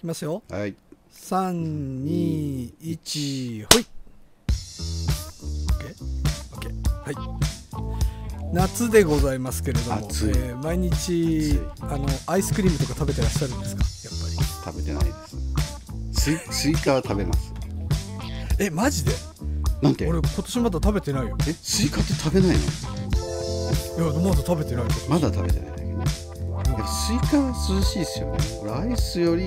きますよ。はい。三二一ほい。オッケー、オッケー、はい。夏でございますけれども、えー、毎日あのアイスクリームとか食べてらっしゃるんですか？やっぱり。食べてないです。スイカは食べます。えマジで？なんて？俺今年まだ食べてないよ。えスイカって食べないの？いやまだ食べてないまだ食べてないスイカは涼しいですよねイスより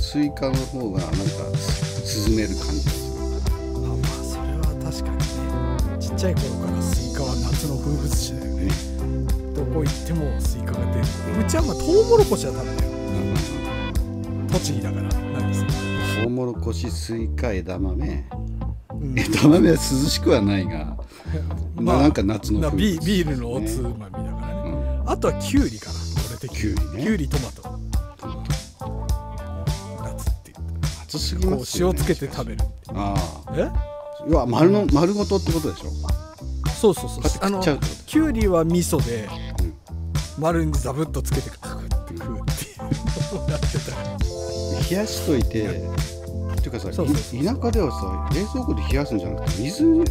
スイカの方がなんか涼める感じですよあまあそれは確かにねちっちゃい頃からスイカは夏の風物詩だよねどこ行ってもスイカが出るうちはまあトウモロコシは食べてる栃木だからないですトウモロコシスイカ枝豆、うん、枝豆は涼しくはないが まあ、なんか夏の風物詩、ね、ビールのおつまみだからね、うん、あとはきゅうりかなてきゅうりねきゅうりトマトトトマ夏って暑すぎこうますよ、塩つけて食べるああえ要は丸の丸ごとってことでしょそうそうそうこうあのっちゃうきゅうりは味噌でうん丸にザブッとつけてくクって食うっうのをやってた冷やしといてっていうかさそうそうそうい田舎ではさ冷蔵庫で冷やすんじゃなくて水流れ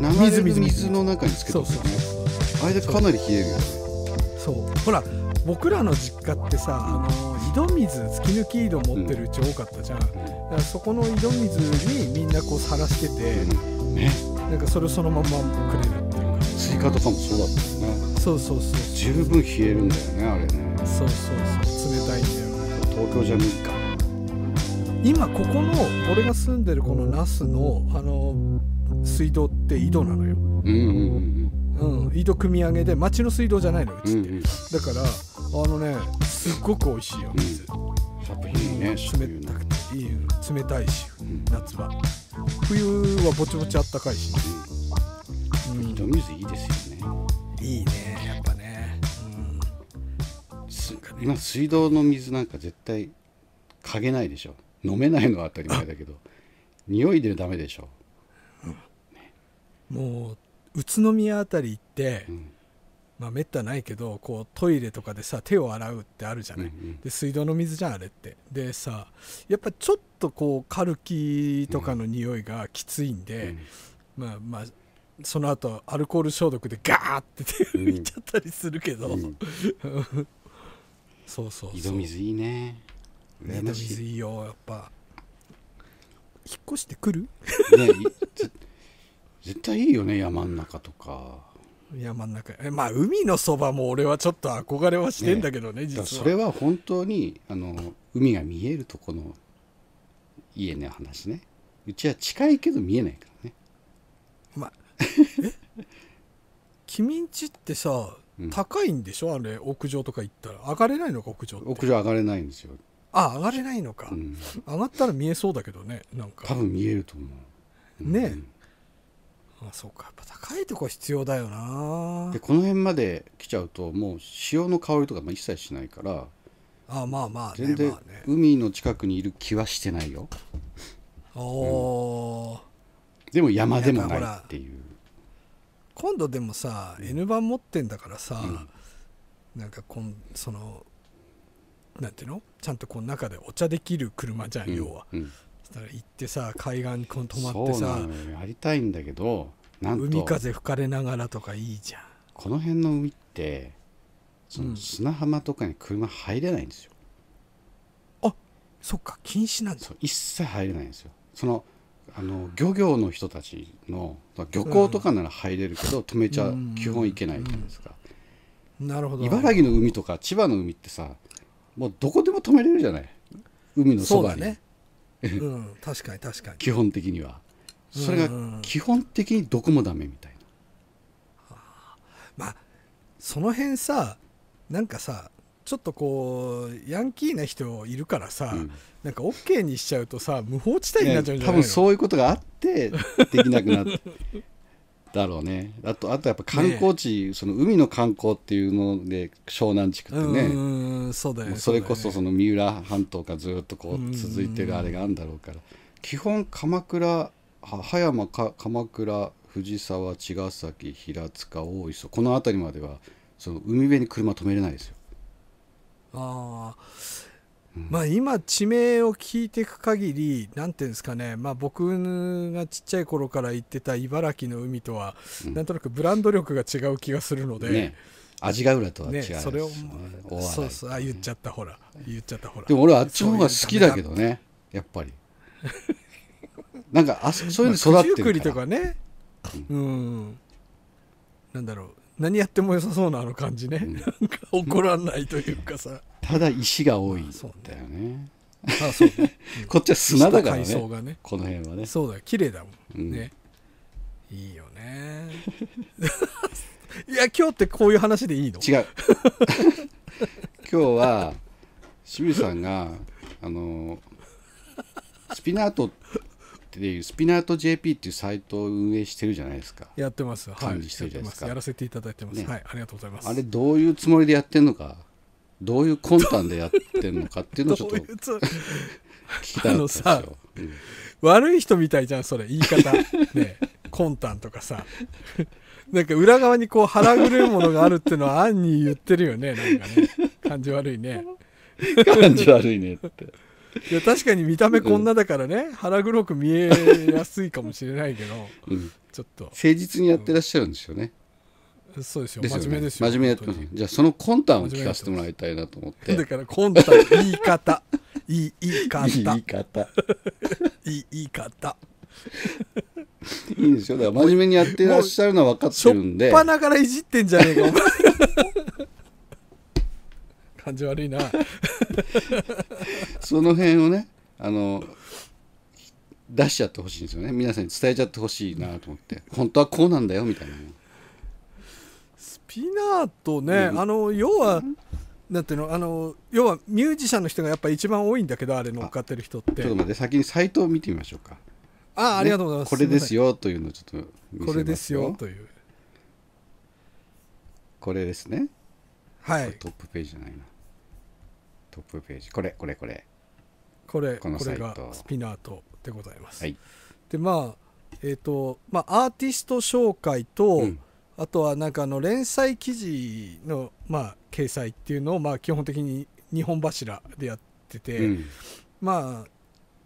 水る水の中につけてくよねあれでかなり冷えるよねそうほら僕らの実家ってさ、あの井戸水突き抜き井戸持ってるうち多かったじゃん、だからそこの井戸水にみんなこうさらしてて、ね、なんかそれをそのままくれるっていうかスイカとかもそうだったよねそうそうそう十分冷えるんだよねあれねそうそうそう冷たいんだよ東京じゃ無理か今ここの俺が住んでるこの那須のあの水道って井戸なのようんうんうんうん、井戸汲み上げで町の水道じゃないのうちって、うんうん、だからあのねすっごく美味しいよ水、うん、いいね冷たくていい冷たいし、うん、夏場冬はぼちぼちあったかいし、うん、井戸水いいですよねいいねやっぱね、うん、今水道の水なんか絶対かげないでしょ飲めないのは当たり前だけど匂いでダメでしょ、うんね、もう宇都宮辺り行って、うん、まあめったないけどこうトイレとかでさ手を洗うってあるじゃない、うんうん、で水道の水じゃんあれってでさやっぱちょっとこうカルキとかの匂いがきついんで、うん、まあまあその後アルコール消毒でガーって手拭いちゃったりするけど、うん、そうそうそう井戸水いいね井戸水いいよやっぱ引っ越してくるね絶対いいよね山ん中とか山ん中えまあ海のそばも俺はちょっと憧れはしてんだけどね実はそれは本当にあの海が見えるとこの家の話ねうちは近いけど見えないからねまあ 君んちってさ、うん、高いんでしょあれ屋上とか行ったら上がれないのか屋上って屋上上がれないんですよあ上がれないのか、うん、上がったら見えそうだけどねなんか多分見えると思う、ねえ、うんまあそうかやっぱ高いとこ必要だよなでこの辺まで来ちゃうともう潮の香りとかも一切しないからああまあまあ、ね、全然海の近くにいる気はしてないよ、おお、うん、でも山でもないっていう今度でもさ N 版持ってんだからさ、うん、なんかこんそのなんていうのちゃんとこの中でお茶できる車じゃん、うん、要は、うん行ってさ海岸にこの泊まってさやりたいんだけどなんと海風吹かれながらとかいいじゃんこの辺の海ってその砂浜とかに車入れないんですよ、うん、あそっか禁止なんですよ一切入れないんですよそのあの漁業の人たちの漁港とかなら入れるけど、うん、止めちゃ基本いけないじゃないですか、うん、なるほど茨城の海とか千葉の海ってさもうどこでも止めれるじゃない海のそばに、ね、うん、確かに確かに基本的にはそれが基本的にどこもダメみたいな、うんまあその辺さなんかさちょっとこうヤンキーな人いるからさ、うん、なんか OK にしちゃうとさ無法地帯になっちゃうんじゃないの、ね、多分そういうことがあってできなくなってだろうねあとあとやっぱ観光地、ね、その海の観光っていうので湘南地区ってねうんそうだよ、ね、それこそその三浦半島がずっとこう続いてるあれがあるんだろうから基本鎌倉葉山か鎌倉藤沢茅ヶ崎平塚大磯この辺りまではその海辺に車止めれないですよああまあ、今、地名を聞いていく限り、なんていうんですかね、まあ、僕がちっちゃい頃から行ってた茨城の海とは、うん、なんとなくブランド力が違う気がするので。ね味が浦とは違う、ね、それを、そうそうあ言っちゃったほら言っちゃったほらでも俺はあっちの方が好きだけどねやっぱりなんかあそういうの育ってるから、まあ、とかねうん、うん、なんだろう何やっても良さそうなあの感じね、うん、怒らないというかさただ石が多いんだよね あそね、こっちは砂だからねがねこの辺はねそうだ綺麗だもんうん、いいよね いや今日ってこういう話でいいの違う 今日は清水さんがあのスピナートっていうスピナート JP っていうサイトを運営してるじゃないですかやってますはい、やらせていただいてます、ね、はいありがとうございますあれどういうつもりでやってんのかどういう魂胆でやってんのかっていうのをちょっと 聞きたいんですよ、うん、悪い人みたいじゃんそれ言い方 ね魂胆とかさなんか裏側にこう腹狂うものがあるっていうのは暗に言ってるよねなんかね感じ悪いね 感じ悪いねっていや確かに見た目こんなだからね、うん、腹黒く見えやすいかもしれないけど、うん、ちょっと誠実にやってらっしゃるんですよね、うん、そうですよですよ、ね、真面目ですよ真面目やってますじゃあその魂胆を聞かせてもらいたいなと思ってだから魂胆言い方いい 言い方言い方いい言い方いいんですよだから真面目にやってらっしゃるのは分かってるんでしょっぱなからいじってんじゃねえかお前感じ悪いなその辺をねあの出しちゃってほしいんですよね皆さんに伝えちゃってほしいなと思って本当はこうなんだよみたいなスピナーとね、うん、あの要はなんていうのあの要はミュージシャンの人がやっぱ一番多いんだけどあれ乗っかってる人ってちょっと待って先にサイトを見てみましょうかああ、ね、ありがとうございますこれですよというのをちょっとこれですよというこれですねはいトップページじゃないなトップページこれこれこれこれこれがスピナートでございます、はい、でまあえっ、ー、とまあアーティスト紹介と、うん、あとはなんかあの連載記事のまあ掲載っていうのをまあ基本的に2本柱でやってて、うん、まあ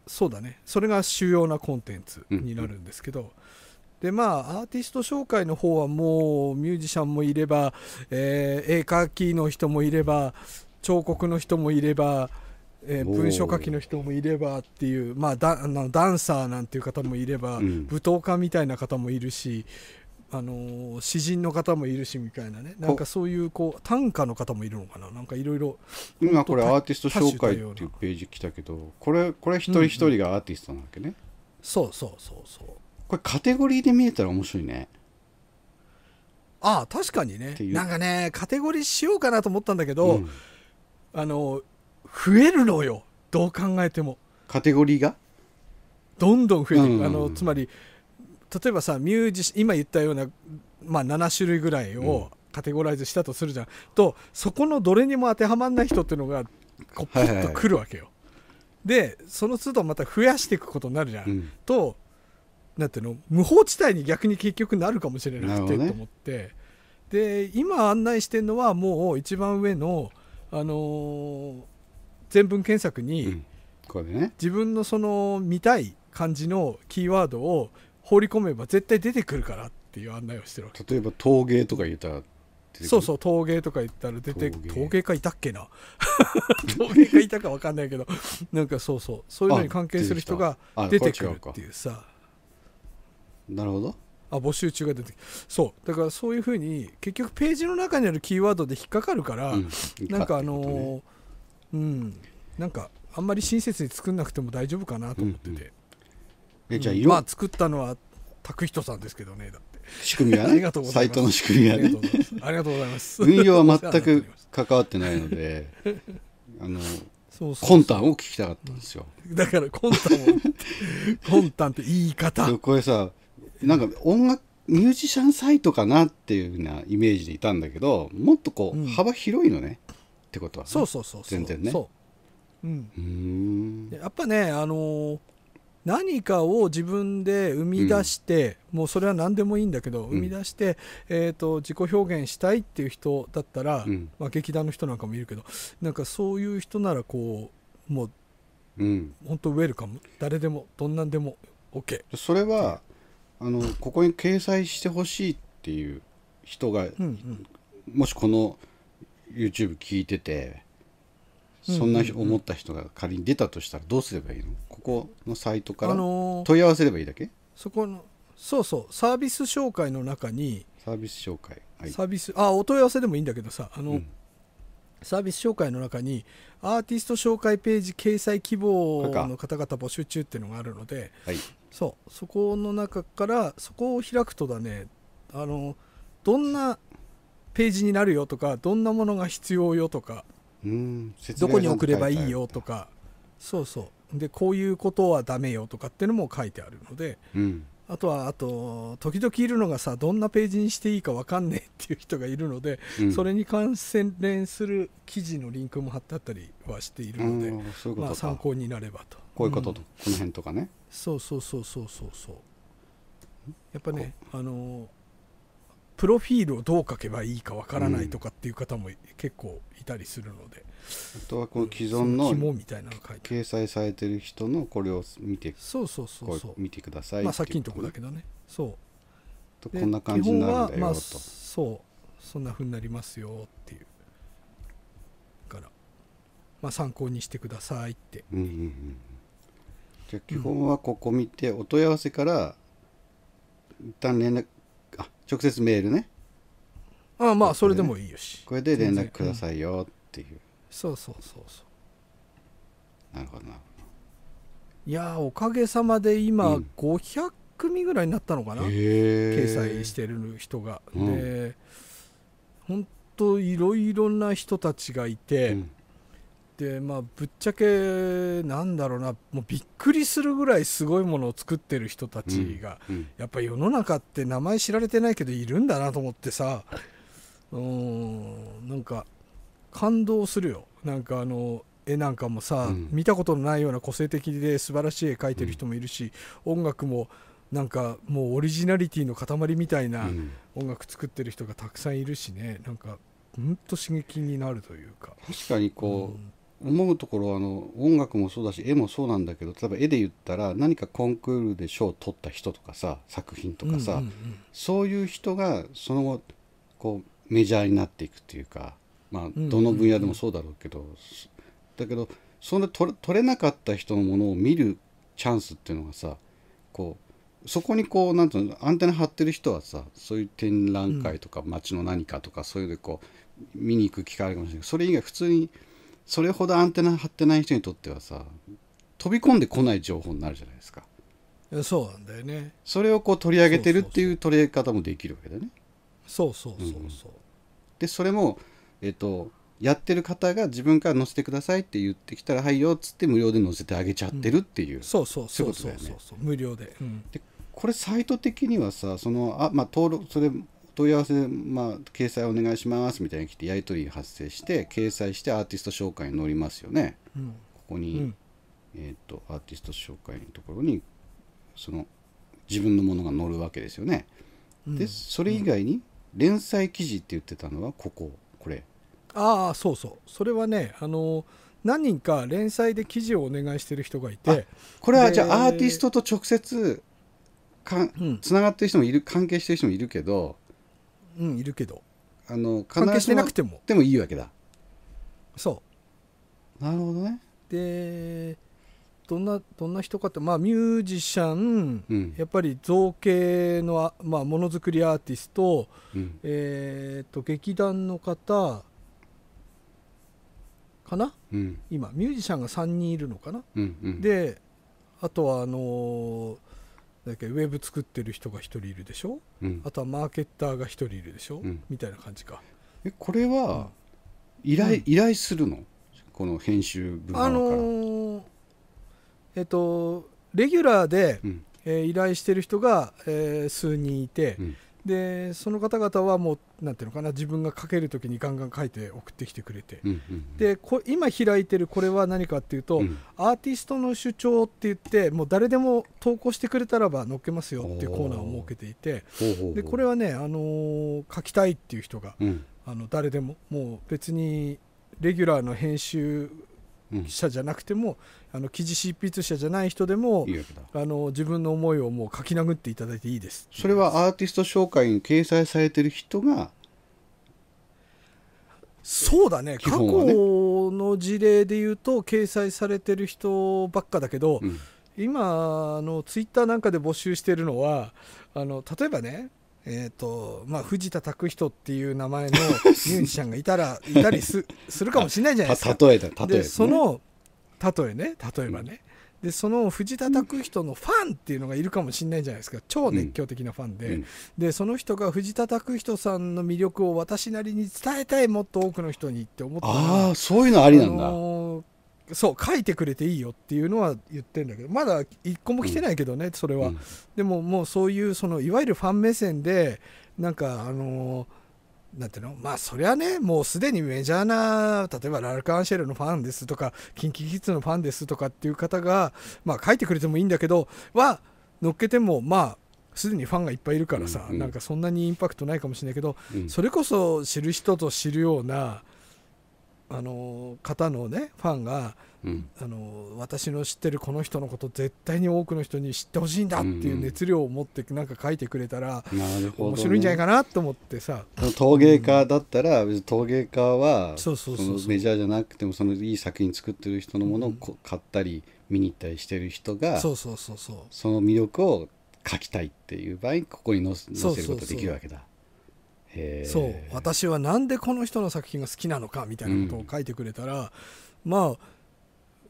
そうだねそれが主要なコンテンツになるんですけど、うんうん、でまあアーティスト紹介の方はもうミュージシャンもいれば、えー、絵描きの人もいれば彫刻の人もいれば、えー、文章書きの人もいればっていう、まあ、ダダンサーなんていう方もいれば、うん、舞踏家みたいな方もいるし、あのー、詩人の方もいるしみたいなねなんかそういうこう短歌の方もいるのかななんかいろいろ今これアーティスト紹介っていうページ来たけどこれこれ一人一人がアーティストなわけね、うんうん、そうそうそうそうこれカテゴリーで見えたら面白いねああ確かにねなんかねカテゴリーしようかなと思ったんだけど、うんあの増えるのよどう考えてもカテゴリーがどんどん増えていく、あのつまり例えばさミュージシ今言ったような、まあ、7種類ぐらいをカテゴライズしたとするじゃん、うん、とそこのどれにも当てはまらない人っていうのがこうポッとくるわけよ、でその都度また増やしていくことになるじゃん、うん、となんていうの無法地帯に逆に結局なるかもしれなくて、ね、と思ってで今案内してるのはもう一番上のあの全文検索に、これね、自分のその見たい感じのキーワードを放り込めば絶対出てくるからっていう案内をしてるわけ例えば陶芸とか言ったらそうそう陶芸とか言ったら出て陶芸家いたっけな 陶芸家いたか分かんないけどなんかそうそうそういうのに関係する人が出てくるっていうさなるほどあ募集中が出てそうだからそういうふうに結局ページの中にあるキーワードで引っかかるから、うん、なんかあのーね、うんなんかあんまり親切に作んなくても大丈夫かなと思ってて、うんうん、えじゃあ色、うん、まあ作ったのは拓人さんですけどねだって仕組みはねサイトの仕組みはねありがとうございます運用は全く関わってないので あのそうそうコンタンを聞きたかったんですよだからコンタンをコンタンって言い方これさなんか音楽ミュージシャンサイトかなっていうようなイメージでいたんだけどもっとこう、幅広いのねってことは、ね、そうそうそう全然ねう、うんやっぱねあのー、何かを自分で生み出して、うん、もうそれは何でもいいんだけど、うん、生み出して、えーと、自己表現したいっていう人だったら、まあ、劇団の人なんかもいるけどなんかそういう人ならこうもう、うん、本当ウェルカム誰でもどんなんでも OK それはあのここに掲載してほしいっていう人が、うんうん、もしこの YouTube 聞いててそんな思った人が仮に出たとしたらどうすればいいのここのサイトから問い合わせればいいだけ、あのー、そこのそうそうサービス紹介の中にサービス紹介、はい、サービスあお問い合わせでもいいんだけどさあの、うん、サービス紹介の中にアーティスト紹介ページ掲載希望の方々募集中っていうのがあるので、はい、そうそこの中からそこを開くとだねあのどんなページになるよとかどんなものが必要よとかどこに送ればいいよとかそうそうでこういうことはダメよとかっていうのも書いてあるので、うん、あとはあと時々いるのがさどんなページにしていいか分かんねえっていう人がいるので、うん、それに関連する記事のリンクも貼ってあったりはしているので、うん、ううまあ、参考になればとこういうことと、この辺とかねそうそうそうそうそうそうやっぱねあのプロフィールをどう書けばいいかわからないとかっていう方も結構いたりするので、あとはこの既存の紐みたいなの書いて掲載されてる人のこれを見てそうそうそうそう見てくださいまあさっきのとこだけどねそうとこんな感じになるんだよと、まあ、そうそんなふうになりますよっていうから、まあ、参考にしてくださいって、うんうんうん、じゃ基本はここ見て、お問い合わせから一旦連絡あ直接メールねああまあそれでもいいよしこれで連絡くださいよっていう、そうそうそうそうなるほどないやおかげさまで今500組ぐらいになったのかな、うん、掲載してる人が、うん、で本当いろいろな人たちがいて、うんでまあぶっちゃけなんだろうなもうびっくりするぐらいすごいものを作ってる人たちが、うんうん、やっぱ世の中って名前知られてないけどいるんだなと思ってさうんなんか感動するよなんかあの絵なんかもさ、うん、見たことのないような個性的で素晴らしい絵描いてる人もいるし、音楽もなんかもうオリジナリティの塊みたいな音楽作ってる人がたくさんいるしねなんかほんと刺激になるというか確かにこう、思うところあの音楽もそうだし絵もそうなんだけど例えば絵で言ったら何かコンクールで賞を取った人とかさ作品とかさ、うんうんうん、そういう人がその後こうメジャーになっていくっていうか、まあ、どの分野でもそうだろうけど、うんうんうん、だけどそんな取れなかった人のものを見るチャンスっていうのがさこうそこにこうなんていうのアンテナ張ってる人はさそういう展覧会とか街の何かとか、そういうでこう見に行く機会あるかもしれないけどそれ以外普通に。それほどアンテナ張ってない人にとってはさ飛び込んでこない情報になるじゃないですかそうなんだよねそれをこう取り上げてるっていう取り上げ方もできるわけだねそうそうそうそう、うん、でそれもえっ、ー、とやってる方が自分から載せてくださいって言ってきたら「はいよ」っつって無料で載せてあげちゃってるっていう、うん、そうそうそうそうそう、ね、無料で,、でこれサイト的にはさそのあ、まあ、登録それ問い合わせまあ、掲載お願いしますみたいに来てやり取り発生して掲載してアーティスト紹介に載りますよね、うん、ここに、うん、えっ、とアーティスト紹介のところにその自分のものが載るわけですよね、うん、でそれ以外に連載記事って言ってたのはこここれああそうそうそれはねあの何人か連載で記事をお願いしてる人がいてこれはじゃあアーティストと直接か、つながってる人もいる関係してる人もいるけどうんいるけどあの関係してなくてもでもいいわけだそうなるほどねでどんなどんな人かって、まあ、ミュージシャン、うん、やっぱり造形の、まあ、ものづくりアーティスト、うん、えっと、と劇団の方かな、うん、今ミュージシャンが3人いるのかな、うんうん、であとはあのーだけウェブ作ってる人が1人いるでしょ、うん、あとはマーケッターが1人いるでしょ、うん、みたいな感じかえこれは依頼うん、依頼するのこの編集部あのー、えっとレギュラーで、えー、依頼してる人が、えー、数人いて、でその方々はもうんていうのかな自分が書ける時にガンガン書いて送ってきてくれて、うんうん、で今開いてるこれは何かっていうと、うん、アーティストの主張って言ってもう誰でも投稿してくれたらば載っけますよっていうコーナーを設けていてでこれはね、あのー、書きたいっていう人が、うん、あの誰でももう別にレギュラーの編集者じゃなくても、うん、あの記事執筆者じゃない人でもあの自分の思いをもう書き殴っていただいていいですそれはアーティスト紹介に掲載されてる人がそうだね、ね、過去の事例で言うと掲載されてる人ばっかだけど、うん、今のツイッターなんかで募集してるのはあの例えばねえーとまあ、藤田拓人っていう名前の ミュージシャンがいたらいたりす するかもしれないじゃないですか。例えた例え、その例えね例えばね、うん、でその藤田拓人のファンっていうのがいるかもしれないじゃないですか超熱狂的なファンで、うん、でその人が藤田拓人さんの魅力を私なりに伝えたいもっと多くの人にって思ったああそういうのありなんだ。あのーそう書いてくれていいよっていうのは言ってるんだけどまだ一個も来てないけどね、うん、それは、うん、でももうそういうそのいわゆるファン目線でなんかあのー、なんていうのまあそりゃねもうすでにメジャーな例えばラルカ・アンシェルのファンですとか KinKiKids のファンですとかっていう方がまあ書いてくれてもいいんだけどは乗っけてもまあすでにファンがいっぱいいるからさ、うんうん、なんかそんなにインパクトないかもしれないけど、うん、それこそ知る人と知るようなあの方のねファンが、うん、あの私の知ってるこの人のこと絶対に多くの人に知ってほしいんだっていう熱量を持ってなんか書いてくれたら、うん、ね、面白いんじゃないかなと思ってさ陶芸家だったら、うん、陶芸家はそうそうそうメジャーじゃなくてもそのいい作品作ってる人のものを買ったり見に行ったりしてる人が、そうそうそうそうその魅力を書きたいっていう場合ここに載せることができるわけだ。そうそうそうそう私は何でこの人の作品が好きなのかみたいなことを書いてくれたら、うん、まあ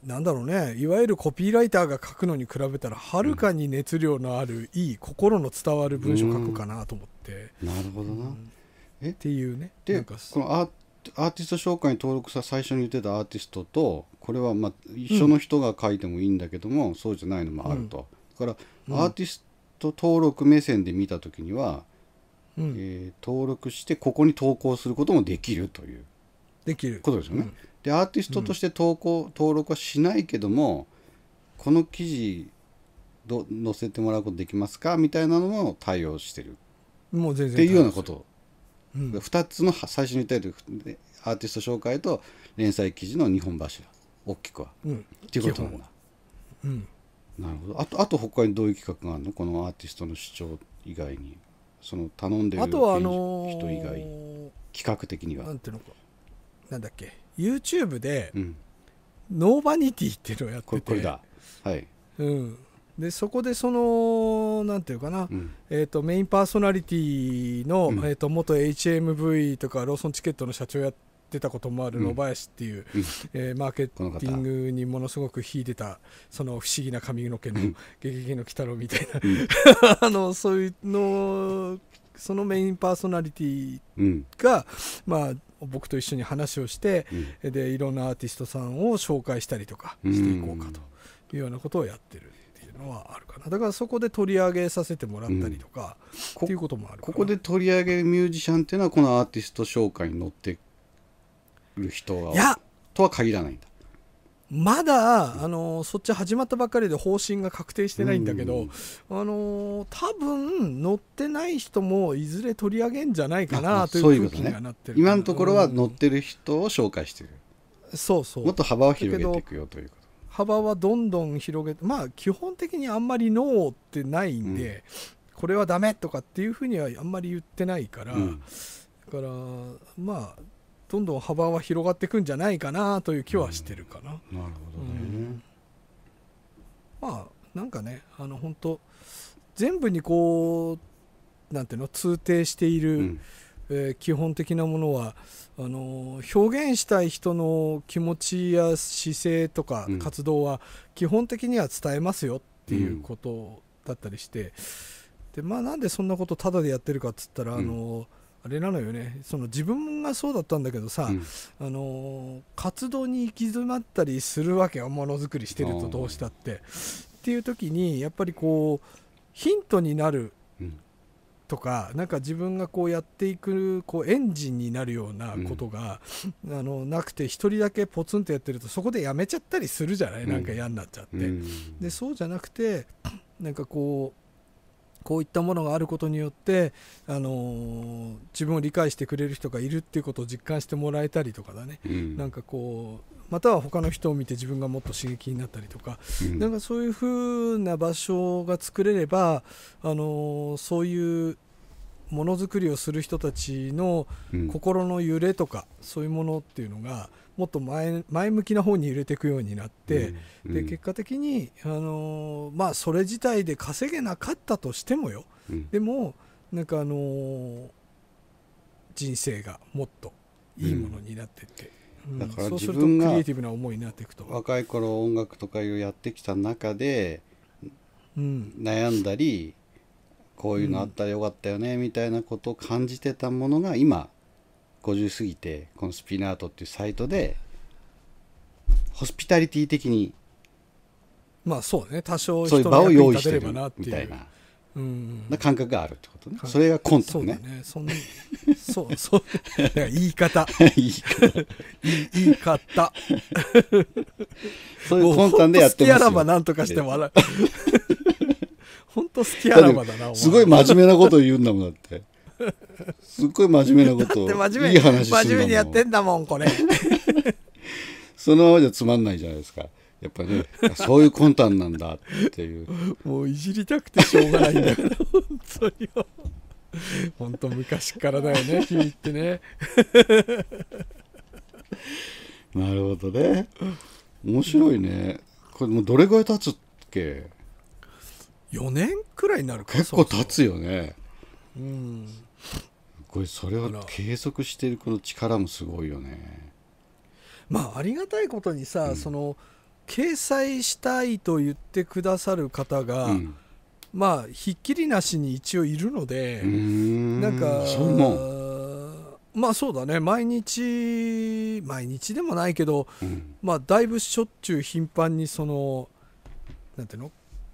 なんだろうねいわゆるコピーライターが書くのに比べたらはるかに熱量のある、うん、いい心の伝わる文章書くかなと思って、うん、なるほどな、えっていうねでこのアアーティスト紹介に登録さ最初に言ってたアーティストとこれはまあ一緒の人が書いてもいいんだけども、そうじゃないのもあると、だからアーティスト登録目線で見た時には、うん、えー、登録してここに投稿することもできるというできることですよね。うん、でアーティストとして投稿、登録はしないけどもこの記事ど載せてもらうことできますかみたいなのも対応してるもう全然っていうようなこと、うん、2つの最初に言ったようにアーティスト紹介と連載記事の2本柱大きくは、うん、っていうことなんだ。うん、なるほどあとあと他にどういう企画があるのこのアーティストの主張以外に。その頼んでるあとはあの人企画的にはなんていうのかなんだっけ YouTube で、うん、ノーバニティっていうのをやっててこれだはい、うん、でそこでそのなんていうかな、うん、えーと、メインパーソナリティの、うん、えーと、と元 HMV とかローソンチケットの社長やって出たこともある野林っていう、うん、えー、マーケティングにものすごく秀でたその不思議な髪の毛の「ゲゲゲの鬼太郎」みたいな、あのそういうのそのメインパーソナリティが、まあ僕と一緒に話をして、うん、でいろんなアーティストさんを紹介したりとかしていこうかというようなことをやってるっていうのはあるかなだからそこで取り上げさせてもらったりとか、うん、っていうこともあるここで取り上げるミュージシャンっていうのはこのアーティスト紹介に乗ってる人はいやとは限らないんだまだあのそっち始まったばっかりで方針が確定してないんだけど、あの多分乗ってない人もいずれ取り上げんじゃないかなというふうにはなってる、ね、今のところは乗ってる人を紹介してる、そうそうもっと幅を広げていくよということ幅はどんどん広げてまあ基本的にあんまりノーってないんで、うん、これはダメとかっていうふうにはあんまり言ってないから、うん、だからまあどんどん幅は広がっていくんじゃないかなという気はしてるかな。うん、なるほどね、うん、まあなんかねあの本当全部にこうなんていうの通底している、うん、えー、基本的なものはあの表現したい人の気持ちや姿勢とか活動は基本的には伝えますよっていうことだったりして、でまあなんでそんなことただでやってるかっつったら、あのーあれなのよねその自分がそうだったんだけどさ、うん、あの活動に行き詰まったりするわけよものづくりしてるとどうしたって。っていう時にやっぱりこうヒントになるとか、うん、なんか自分がこうやっていくこうエンジンになるようなことが、うん、あのなくて1人だけポツンとやってるとそこでやめちゃったりするじゃない、なんか嫌になっちゃって。でそうじゃなくてなんかこうこういったものがあることによって、あのー、自分を理解してくれる人がいるっていうことを実感してもらえたりとかだね、うん、なんかこうまたは他の人を見て自分がもっと刺激になったりとか、うん、なんかそういうふうな場所が作れれば、あのー、そういうものづくりをする人たちの心の揺れとか、うん、そういうものっていうのがもっと前前向きな方に入れていくようになって、うん、で結果的に、あのー、まあ、それ自体で稼げなかったとしてもよ、うん、でもなんかあのー、人生がもっといいものになっていって。だからそうするとクリエイティブな思いになっていくと若い頃音楽とかいうやってきた中で、うん、悩んだりこういうのあったらよかったよねみたいなことを感じてたものが今50過ぎてこのスピナートっていうサイトでホスピタリティ的にまあそうね多少そういう場を用意してるみたいな。うんな感覚があるってことね、はい、それがコントねそうねそそうそう言い方 言い方言い方そういうコンタでやってますよ好きあらば何とかして笑う 本当好きやらばだなすごい真面目なこと言うんだもんだってすっごい真面目なことを真面目いい話真面目にやってんだもんこれ そのままじゃつまんないじゃないですかやっぱねそういう魂胆なんだっていうもういじりたくてしょうがないんだか本当に本当昔からだよね 君ってねなるほどね面白いねこれもうどれぐらい経つっけ4年くらいになるか結構経つよねうんこれそれを計測しているこの力もすごいよね。まあありがたいことにさ、うん、その掲載したいと言ってくださる方が、うん、まあひっきりなしに一応いるのでんなんかまあそうだね毎日毎日でもないけど、うん、まあだいぶしょっちゅう頻繁にそのなんていうの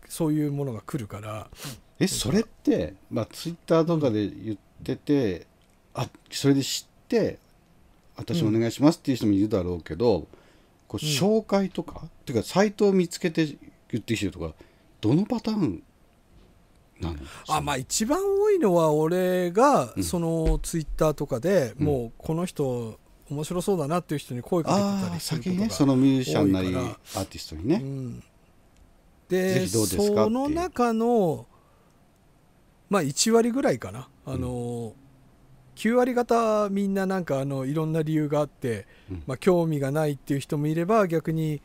そういうものが来るから。えそれって、まあ、ツイッターとかで言っててあそれで知って私お願いしますっていう人もいるだろうけど、うん、こう紹介とか、うん、っていうかサイトを見つけて言ってきてるとかどのパターンあまあ一番多いのは俺が、そのツイッターとかで、うん、もうこの人面白そうだなっていう人に声かけてたりするとかね、そのミュージシャンなりアーティストにね、うん、でその中のまあ1割ぐらいかな。あの、9割方みんななんかあのいろんな理由があって、まあ、興味がないっていう人もいれば逆に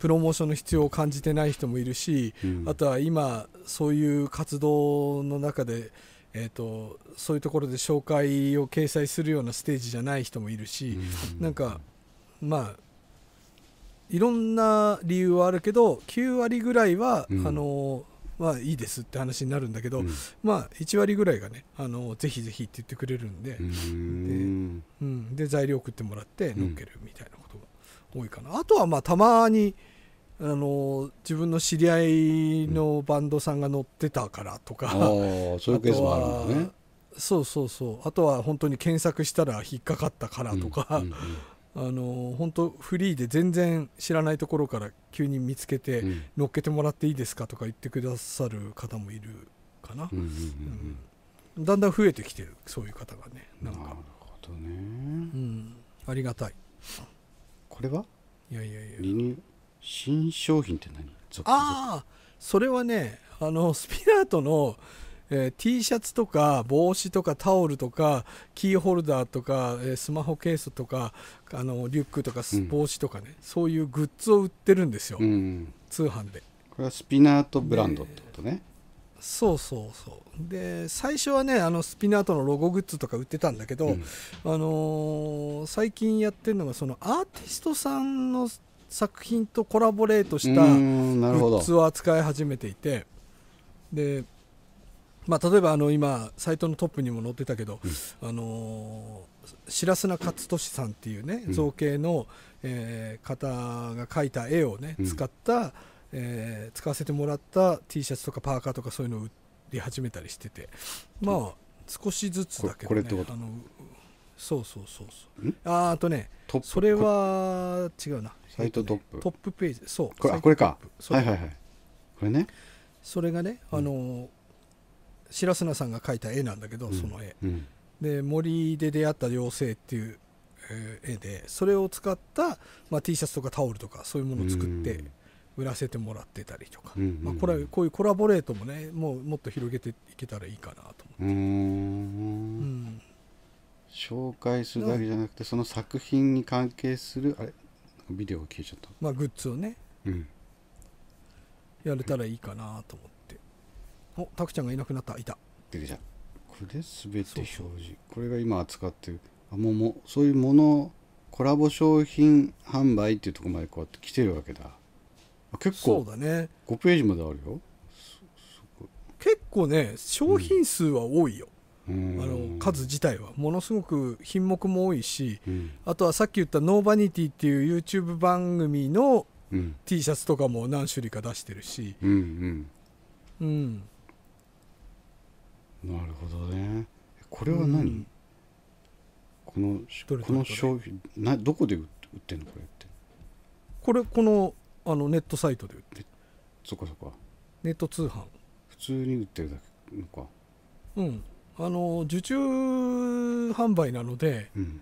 プロモーションの必要を感じてない人もいるし、うん、あとは今そういう活動の中で、えーと、そういうところで紹介を掲載するようなステージじゃない人もいるし、うん、なんかまあいろんな理由はあるけど9割ぐらいは、うん、あのはいいですって話になるんだけど、うん、まあ1割ぐらいがねあのぜひぜひって言ってくれるんでうん、で材料送ってもらって乗っけるみたいなことが多いかな、あとはまあたまにあの自分の知り合いのバンドさんが乗ってたからとか、うん、そういうケースもあるんだねそうそうそうあとは本当に検索したら引っかかったからとか、うんうんうんあの本当フリーで全然知らないところから急に見つけて、乗っけてもらっていいですかとか言ってくださる方もいるかな、だんだん増えてきてるそういう方がねなんかなるほどね、うん、ありがたいこれはいやいやいや新商品って何ああそれはねあのスピラートのえー、T シャツとか帽子とかタオルとかキーホルダーとか、えー、スマホケースとかあのリュックとか帽子とかね、そういうグッズを売ってるんですよ、うん、通販でこれはスピナートブランドってことねそうそうそうで最初はねあのスピナートのロゴグッズとか売ってたんだけど、うん、あのー、最近やってるのがそのアーティストさんの作品とコラボレートしたグッズを扱い始めていてでまあ、例えばあの今、サイトのトップにも載ってたけど、うん、あの白砂勝利さんっていうね、造形の、えー、方が描いた絵をね、使った、えー、使わせてもらった T シャツとかパーカーとかそういうのを売り始めたりしてて、まあ、少しずつだけど、ね、あのそうそうそうそうああとねそれは違うなサイトトップ、トップページそうこれあこれかはいはいはいこれねそれがね、あの白砂さんが描いた絵なんだけど、その絵、で森で出会った妖精っていう、絵でそれを使った、まあ、T シャツとかタオルとかそういうものを作って売らせてもらってたりとか、まあ、これこういうコラボレートもねもうもっと広げていけたらいいかなと思ってうん紹介するだけじゃなくてその作品に関係するあれビデオが消えちゃった、まあ、グッズをね、うん、やれたらいいかなと思って。おタクちゃんがいなくなったいた出てきたこれで全て表示これが今扱ってるあもうもそういうものコラボ商品販売っていうとこまでこうやって来てるわけだ結構そうだね5ページまであるよ結構ね商品数は多いよ、うん、あの数自体はものすごく品目も多いし、うん、あとはさっき言った「ノーバニティ」っていう YouTube 番組の T シャツとかも何種類か出してるし、うん、うん、なるほどねこれは何、うん、このこの商品などこで売ってんのこれってこれこのあのネットサイトで売ってそっかそっかネット通販普通に売ってるだけのかうんあの受注販売なので、うん、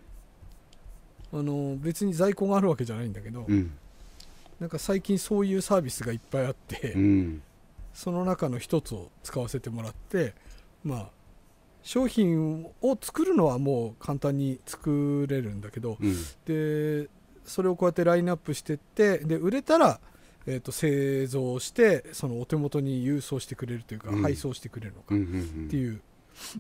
あの別に在庫があるわけじゃないんだけど、うん、なんか最近そういうサービスがいっぱいあって、うん、その中の一つを使わせてもらってまあ商品を作るのはもう簡単に作れるんだけど、うん、でそれをこうやってラインナップしてってで売れたら、えー、と製造してそのお手元に郵送してくれるというか、うん、配送してくれるのかっていう,、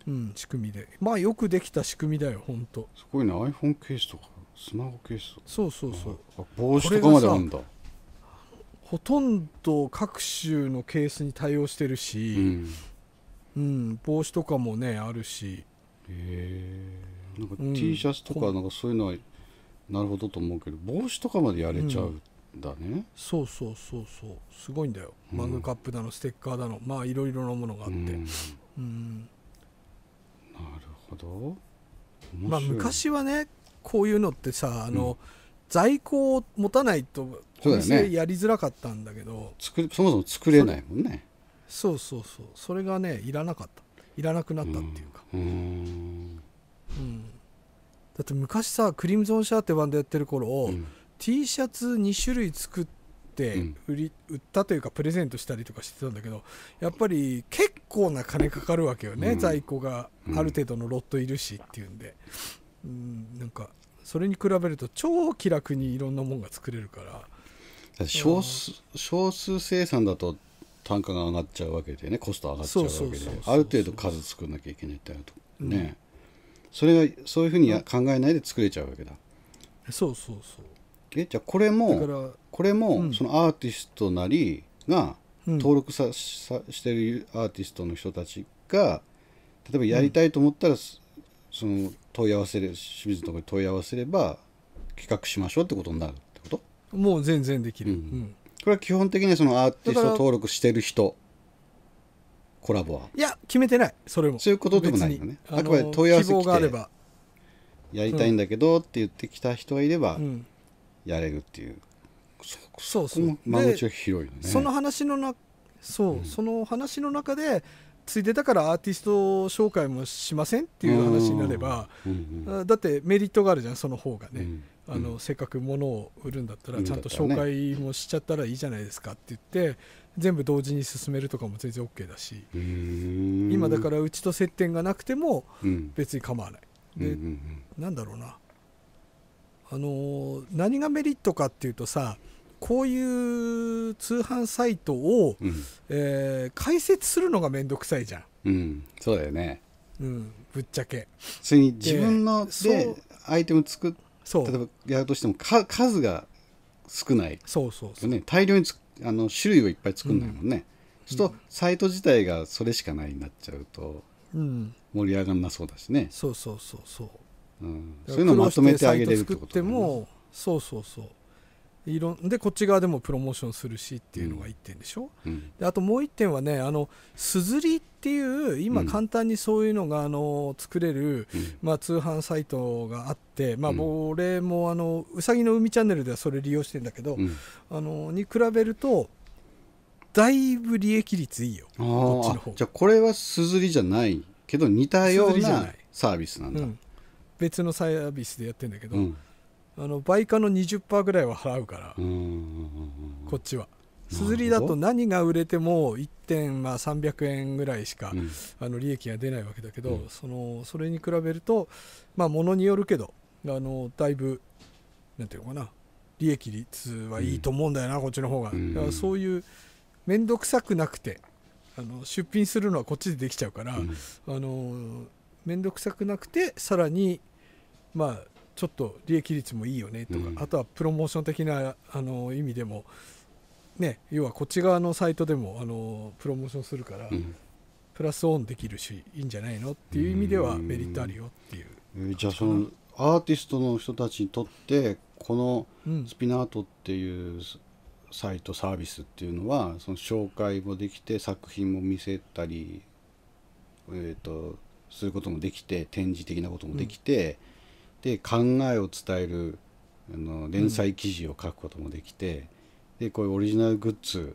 うん仕組みでまあよくできた仕組みだよ本当すごいね iPhone ケースとかスマホケースそうそうそう帽子とかまであるんだほとんど各種のケースに対応してるし、うんうん、帽子とかもねあるしへえんか T シャツとかなんかそういうのは、なるほどと思うけど帽子とかまでやれちゃう、だね、そうそうそうそうすごいんだよ、マグカップだのステッカーだのまあいろいろなものがあって、うん、なるほどまあ昔はねこういうのってさあの、うん、在庫を持たないとお店やりづらかったんだけどだ、ね、そもそも作れないもんねそうそうそうそれがねいらなかったいらなくなったっていうか、うん、うん、だって昔さクリムゾンシャーってバンドやってる頃を、うん、T シャツ2種類作って売り、うん、売ったというかプレゼントしたりとかしてたんだけどやっぱり結構な金かかるわけよね、在庫がある程度のロットいるしっていうんで、うん、なんかそれに比べると超気楽にいろんなもんが作れるから少数生産だと単価が上がっちゃうわけでねコスト上がっちゃうわけである程度数作んなきゃいけないってなると、うん、ねそれがそういうふうに考えないで作れちゃうわけだそうそうそうえじゃあこれもこれも、うん、そのアーティストなりが登録さ、うん、してるアーティストの人たちが例えばやりたいと思ったら、その問い合わせる、清水のところに問い合わせれば企画しましょうってことになるってこともう全然できる、うんこれは基本的にそのアーティスト登録してる人コラボはいや決めてないそれもそういうことでもないよねあくまで問い合わせがあればやりたいんだけどって言ってきた人がいれば、やれるっていう、うん、そうそう間口広いよねその話のなそう、うん、その話の中でついてだからアーティスト紹介もしませんっていう話になれば、だってメリットがあるじゃんその方がね、あのせっかく物を売るんだったらちゃんと紹介もしちゃったらいいじゃないですかって言って全部同時に進めるとかも全然 OK だし今だからうちと接点がなくても別に構わない、で、なんだろうなあの何がメリットかっていうとさ、こういう通販サイトを、うん、えー、解説するのが面倒くさいじゃん、うん、そうだよね、うん、ぶっちゃけそれに自分のでアイテム作っ例えばやるとしてもか数が少ない、そうそうそう、大量にあの種類をいっぱい作んないもんね、うん、そうするとサイト自体がそれしかないになっちゃうと、うん、盛り上がんなそうだしねそうそうそうそう、うん、そういうのをまとめてあげれるってことだ、ね、もそうそうそういろんでこっち側でもプロモーションするしっていうのが1点でしょ、うん、であともう1点はねあのすずりっていう今簡単にそういうのがあの作れる、うん、まあ、通販サイトがあって、まあ、俺もあのうさぎの海チャンネルではそれ利用してんだけど、うん、あのに比べるとだいぶ利益率いいよこっちの方じゃあこれはすずりじゃないけど似たようなサービスなんだ、別のサービスでやってんだけど、あの売価の20%ぐらいは払うからこっちは。すずりだと何が売れても1点、まあ、300円ぐらいしか、うん、あの利益が出ないわけだけど、うん、そのそれに比べると、まあ、ものによるけどあのだいぶなんていうのかな利益率はいいと思うんだよな、うん、こっちの方が、だからそういう面倒くさくなくてあの出品するのはこっちでできちゃうから、あの面倒くさくなくてさらにまあちょっと利益率もいいよねとか、うん、あとはプロモーション的なあの意味でも、ね、要はこっち側のサイトでもあのプロモーションするから、うん、プラスオンできるしいいんじゃないのっていう意味ではメリットあるよっていう。じゃあそのアーティストの人たちにとってこのスピナートっていうサイトサービスっていうのはその紹介もできて作品も見せたり、えーと、とすることもできて展示的なこともできて、うんで考えを伝えるあの連載記事を書くこともできて、うん、でこういうオリジナルグッズ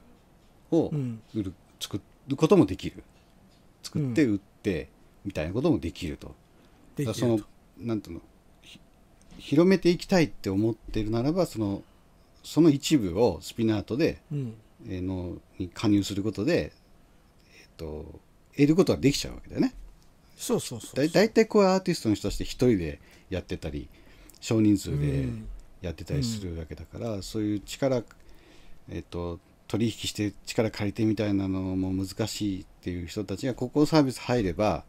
を売る、作ることもできる作って売って、みたいなこともできると。だそのなんていうの広めていきたいって思ってるならばそのその一部をスピナートで、うん、えのに加入することで、えーと、得ることができちゃうわけだよね。そうそうそうだいたいこうアーティストの人たちって一人でやってたり少人数でやってたりするわけだから、うん、そういう力、えっと、取引して力借りてみたいなのも難しいっていう人たちがここサービス入れば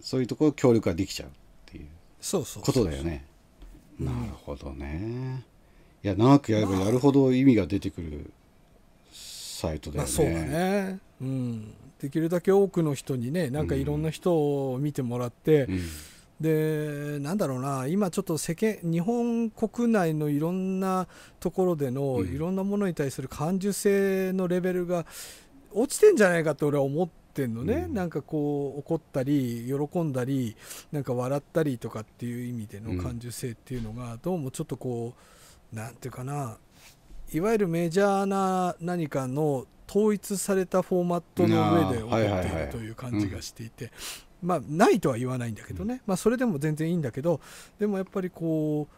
そういうところ協力ができちゃうっていうことだよね。なるほどね。いや長くやればやるほど意味が出てくるサイトだよね。まあ、そうだね、うん、できるだけ多くの人にねなんかいろんな人を見てもらって、うんうんでなんだろうな今ちょっと世間日本国内のいろんなところでのいろんなものに対する感受性のレベルが落ちてんじゃないかと俺は思ってんのね、うん、なんかこう怒ったり喜んだりなんか笑ったりとかっていう意味での感受性っていうのがどうもちょっとこう何て言うかないわゆるメジャーな何かの統一されたフォーマットの上で起こっているという感じがしていて、まあ、ないとは言わないんだけどね、まあ、それでも全然いいんだけどでもやっぱりこう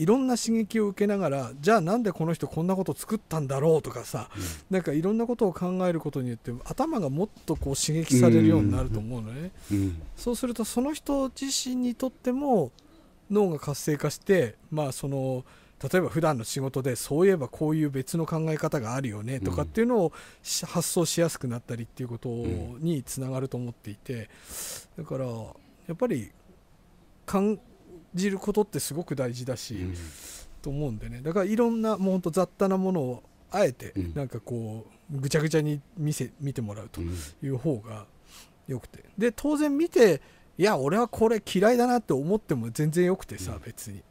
いろんな刺激を受けながらじゃあなんでこの人こんなこと作ったんだろうとかさ、うん、なんかいろんなことを考えることによって頭がもっとこう刺激されるようになると思うのね、うんうん、そうするとその人自身にとっても脳が活性化してまあその例えば普段の仕事でそういえばこういう別の考え方があるよねとかっていうのを、発想しやすくなったりっていうことにつながると思っていてだからやっぱり感じることってすごく大事だし、と思うんでねだからいろんなもうほんと雑多なものをあえてなんかこうぐちゃぐちゃに見せ見てもらうという方がよくてで当然見ていや俺はこれ嫌いだなって思っても全然よくてさ、別に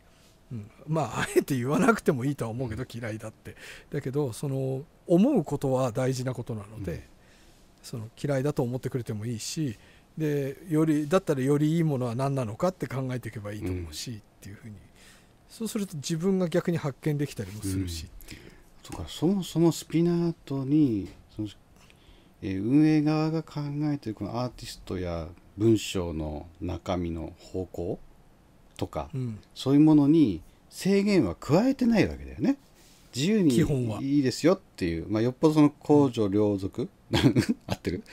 まああえて言わなくてもいいとは思うけど嫌いだってだけどその思うことは大事なことなので、うん、その嫌いだと思ってくれてもいいしでよりだったらよりいいものは何なのかって考えていけばいいと思うし、うん、っていうふうにそうすると自分が逆に発見できたりもするしっていう。とかそもそもスピナートにその、えー、運営側が考えているこのアーティストや文章の中身の方向とか、うん、そういうものに制限は加えてないわけだよね。自由にいいですよっていう、まあ、よっぽどその公序良俗、うん、合ってる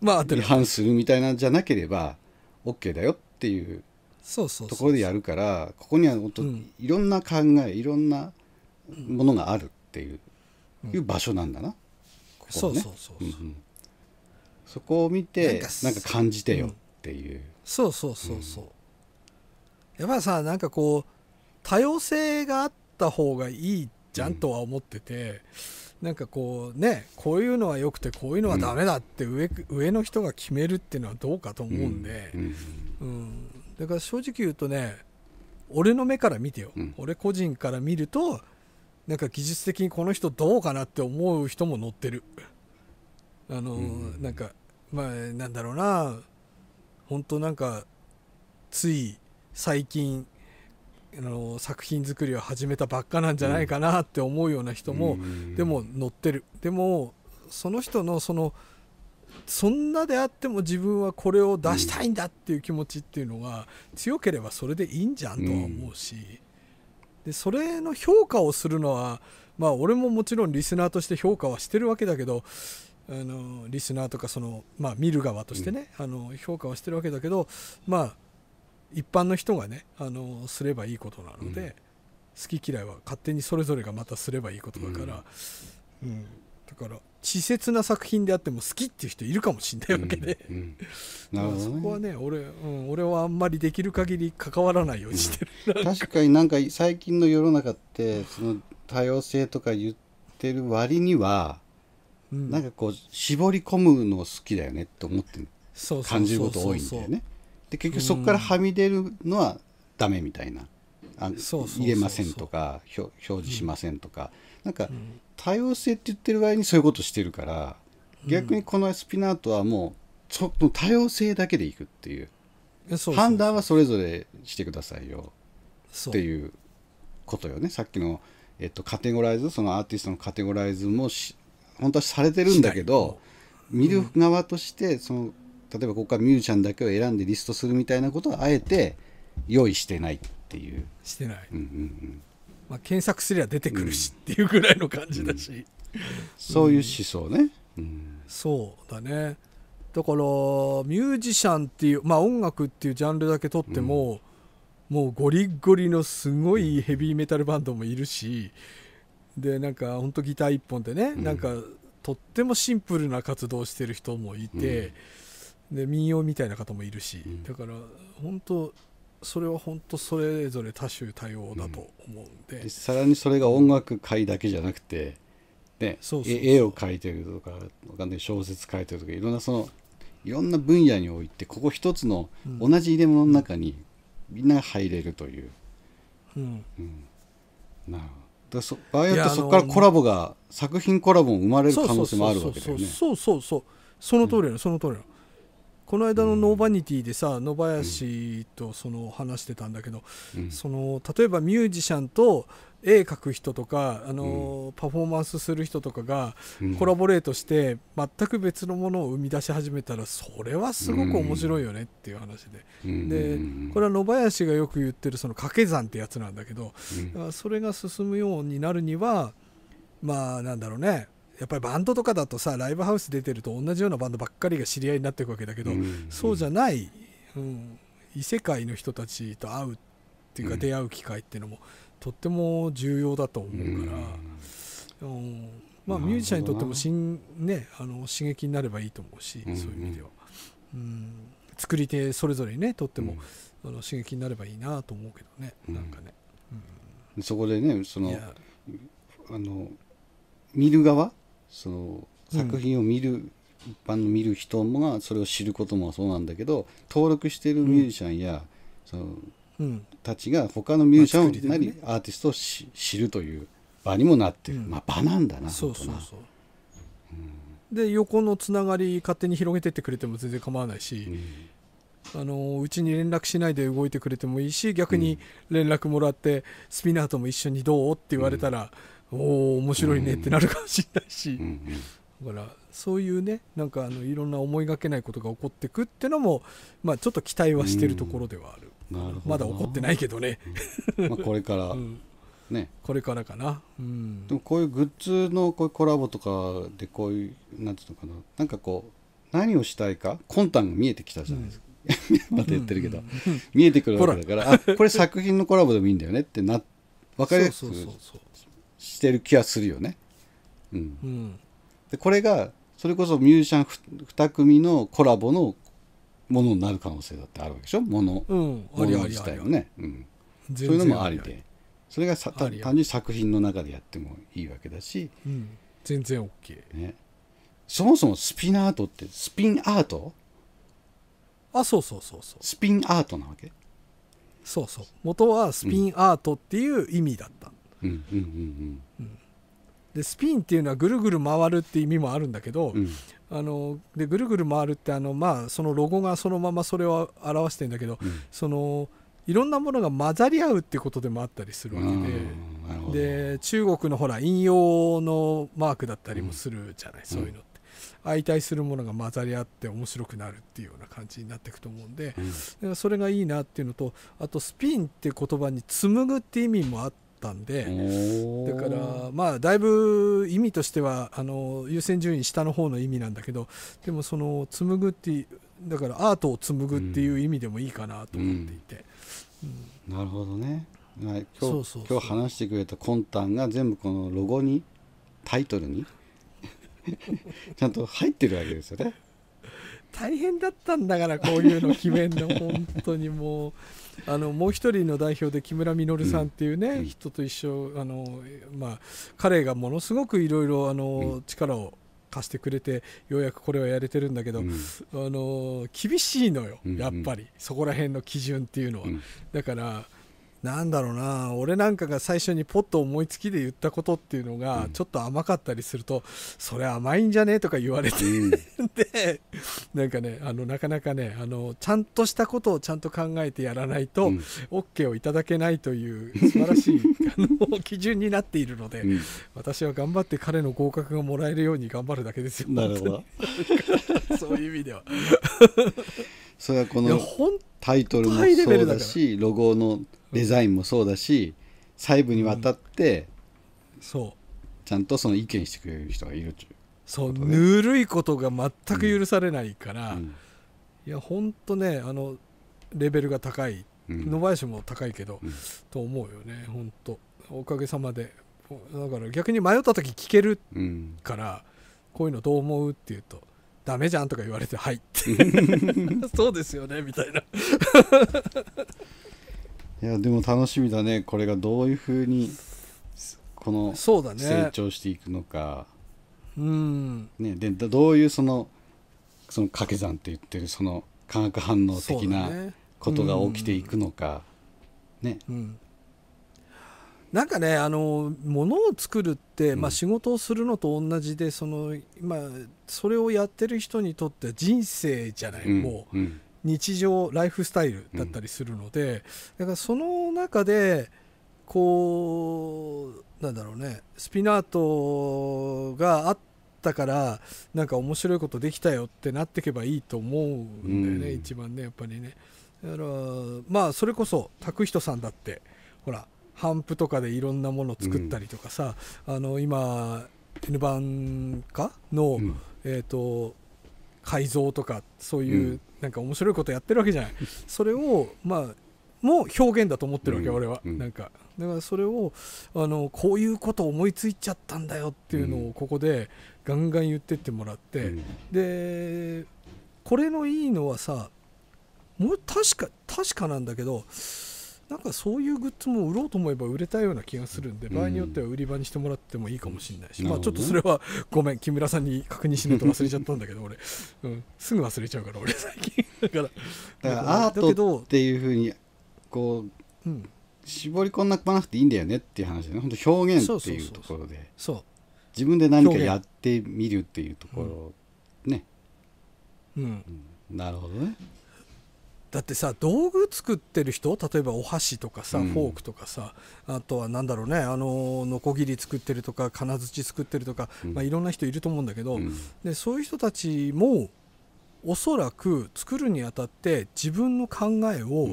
まあ合ってる。違反するみたいなんじゃなければ OK だよっていうところでやるからここには本当、いろんな考えいろんなものがあるっていううん、いう場所なんだな。ここね、そうそうそう、ううん、そこを見てなんか感じてよっていう。そうそうそうそう。やっぱさなんかこう多様性があった方がいいじゃんとは思ってて、うん、なんかこうねこういうのは良くてこういうのはダメだって上うん、上の人が決めるっていうのはどうかと思うんで、うん、うん、だから正直言うとね俺の目から見てよ、俺個人から見るとなんか技術的にこの人どうかなって思う人も乗ってるあの、なんかまあなんだろうな本当なんかつい最近あの作品作りを始めたばっかなんじゃないかなって思うような人も、うん、でも乗ってるでもその人のそのそんなであっても自分はこれを出したいんだっていう気持ちっていうのが強ければそれでいいんじゃんとは思うし、でそれの評価をするのはまあ俺ももちろんリスナーとして評価はしてるわけだけどあのリスナーとかその、まあ、見る側としてね、あの評価はしてるわけだけどまあ一般の人がねあのすればいいことなので、うん、好き嫌いは勝手にそれぞれがまたすればいいことだから、うん、うん、だから稚拙な作品であっても好きっていう人いるかもしれないわけで、うんなるほね、そこはね俺,、うん、俺はあんまりできる限り関わらないようにしてる、確かになんか最近の世の中ってその多様性とか言ってる割には、うん、なんかこう絞り込むの好きだよねって思って感じること多いんだよね。で結局そこからはみ出るのはダメみたいな、入れませんとか表示しませんとか、うん、なんか多様性って言ってる場合にそういうことしてるから、うん、逆にこのスピナートはもうその多様性だけでいくっていう判断はそれぞれしてくださいよっていうことよねさっきの、えっと、カテゴライズそのアーティストのカテゴライズもし本当はされてるんだけど、見る側としてその例えばここからミュージシャンだけを選んでリストするみたいなことはあえて用意してないっていうしてない、うんうんうんまあ、検索すりゃ出てくるしっていうぐらいの感じだし、うんうん、そういう思想ね、うん、そうだねだからミュージシャンっていうまあ音楽っていうジャンルだけとっても、もうゴリゴリのすごいヘビーメタルバンドもいるしでなんかほんとギター1本でね、なんかとってもシンプルな活動してる人もいて、で民謡みたいな方もいるし、うん、だから本当それは本当それぞれ多種多様だと思うんで、うん、さらにそれが音楽界だけじゃなくて、ね、そうそうそう絵を描いてるとかかんない小説書いてるとかいろんなそのいろんな分野においてここ一つの同じ入れ物の中にみんな入れるという。うん、うん、なるほどだそああってそこからコラボが作品コラボも生まれる可能性もあるわけだよねそうそうそうそうその通りの、うん、その通りのこの間のノーバニティでさ、うん、野林とその話してたんだけど、うん、その例えばミュージシャンと絵描く人とか、あの、うん、パフォーマンスする人とかがコラボレートして全く別のものを生み出し始めたらそれはすごく面白いよねっていう話で、でこれは野林がよく言ってるその掛け算ってやつなんだけど、うん、それが進むようになるにはまあなんだろうねやっぱりバンドとかだとさライブハウス出てると同じようなバンドばっかりが知り合いになっていくわけだけど、うん、そうじゃない、うん、異世界の人たちと会うっていうか出会う機会っていうのもとっても重要だと思うから、うんまあ、ミュージシャンにとってもしん、ね、あの刺激になればいいと思うし、そういう意味では、うん、作り手それぞれにねとっても、あの刺激になればいいなと思うけどね、なんかね。うん、そこでねそのあの見る側その作品を見る、うん、一般の見る人がそれを知ることもそうなんだけど登録しているミュージシャンや、そのたちが他のミュージシャンなりアーティストを知るという場にもなってる、まあ、場なんだなそうそうそう、で横のつながり勝手に広げてってくれても全然構わないし、うん、あのうちに連絡しないで動いてくれてもいいし逆に連絡もらって、スピナーとも一緒にどうって言われたら、おお面白いねってなるかもしれないし、うんうん、だからそういうねなんかあのいろんな思いがけないことが起こってくっていうのも、まあ、ちょっと期待はしてるところではあるうん、まだ起こってないけどね、うん、まあこれから、ね、これからかな、うん、でもこういうグッズのこういうコラボとかでこういうなんていうのかななんかこう何をしたいか魂胆が見えてきたじゃないですか、うん、また言ってるけど、うんうんうん、見えてくるわけだからあこれ作品のコラボでもいいんだよねってな分かりやすくしてる気がするよね。うん、うん、でこれがそれこそミュージシャン 2, 組のコラボのものになる可能性だってあるわけでしょもの、うん、割り割り自体はね、うん、そういうのもありでそれがさ単純に作品の中でやってもいいわけだし、うん、全然 OK、ね、そもそもスピンアートってスピンアートあそうそうそうそうスピンアートなわけそうそう元はスピンアートっていう意味だった、うんうんうんうんうん、でスピンっていうのはぐるぐる回るって意味もあるんだけど、うん、あのでぐるぐる回るってあの、まあ、そのロゴがそのままそれを表してるんだけど、うん、そのいろんなものが混ざり合うってことでもあったりするわけでで中国のほら引用のマークだったりもするじゃない、うん、そういうのって、相対するものが混ざり合って面白くなるっていうような感じになっていくと思うんで、それがいいなっていうのとあとスピンって言葉に紡ぐって意味もあって。ったんでだからまあだいぶ意味としてはあの優先順位下の方の意味なんだけどでもその紡ぐっていうだからアートを紡ぐっていう意味でもいいかなと思っていて、うんうん、なるほどね、まあ、今日そうそう今日話してくれた魂胆が全部このロゴにタイトルに ちゃんと入ってるわけですよね 大変だったんだからこういうの決めんの本当にもうあのもう一人の代表で木村稔さんっていうね、うん、人と一緒あの、まあ、彼がものすごくいろいろ力を貸してくれてようやくこれはやれてるんだけど、うん、あの厳しいのよやっぱり、うんうん、そこら辺の基準っていうのは。だからなんだろうな俺なんかが最初にポッと思いつきで言ったことっていうのが、ちょっと甘かったりすると、うん、それ甘いんじゃねとか言われて、でなんかねあのなかなかねあのちゃんとしたことをちゃんと考えてやらないと、うん、OK をいただけないという素晴らしいあの基準になっているので、うん、私は頑張って彼の合格がもらえるように頑張るだけですよなるほど そういう意味では それはこのタイトルもそうだしロゴのデザインもそうだし細部にわたって、そうちゃんとその意見してくれる人がいるというそうぬるいことが全く許されないから、うんうん、いやほんとねあのレベルが高い、うん、野林も高いけど、と思うよねほんとおかげさまでだから逆に迷った時聞けるから、こういうのどう思うっていうと「ダメじゃん」とか言われて「はい」って そうですよねみたいないやでも楽しみだねこれがどういうふうにこの成長していくのかう、ねうん、ね、でどういうそのその掛け算って言ってるその化学反応的なことが起きていくのかねね、うんうんなんかねあの物を作るって、まあ、仕事をするのと同じで、うん、その今それをやってる人にとって人生じゃない、うん、もう、うん、日常ライフスタイルだったりするので、うん、だからその中でこうなんだろうねスピナートがあったからなんか面白いことできたよってなっていけばいいと思うんだよね、うん、一番ねやっぱりねだからまあそれこそ拓人さんだってほらハンプとかでいろんなものを作ったりとかさ、うん、あの今 N 版かの、うん、えーと、と改造とかそういうなんか面白いことやってるわけじゃない それをまあもう表現だと思ってるわけ、うん、俺は、うん、なんかだからそれをあのこういうこと思いついちゃったんだよっていうのをここでガンガン言ってってもらって、うん、でこれのいいのはさもう確か確かなんだけどなんかそういうグッズも売ろうと思えば売れたような気がするんで、場合によっては売り場にしてもらってもいいかもしれないし、うん、まあ、ちょっとそれはごめん木村さんに確認しないと忘れちゃったんだけど 俺、うん、すぐ忘れちゃうから俺最近だから だからアートっていうふうにこう、うん、絞り込んなくなくていいんだよねっていう話でね本当表現っていうところでそう自分で何かやってみるっていうところね、うん、うん、なるほどねだってさ道具作ってる人例えばお箸とかさ、うん、フォークとかさあとは何だろうねあのノコギリ作ってるとか金槌作ってるとか、うん、まあ、いろんな人いると思うんだけど、うん、でそういう人たちもおそらく作るにあたって自分の考えを、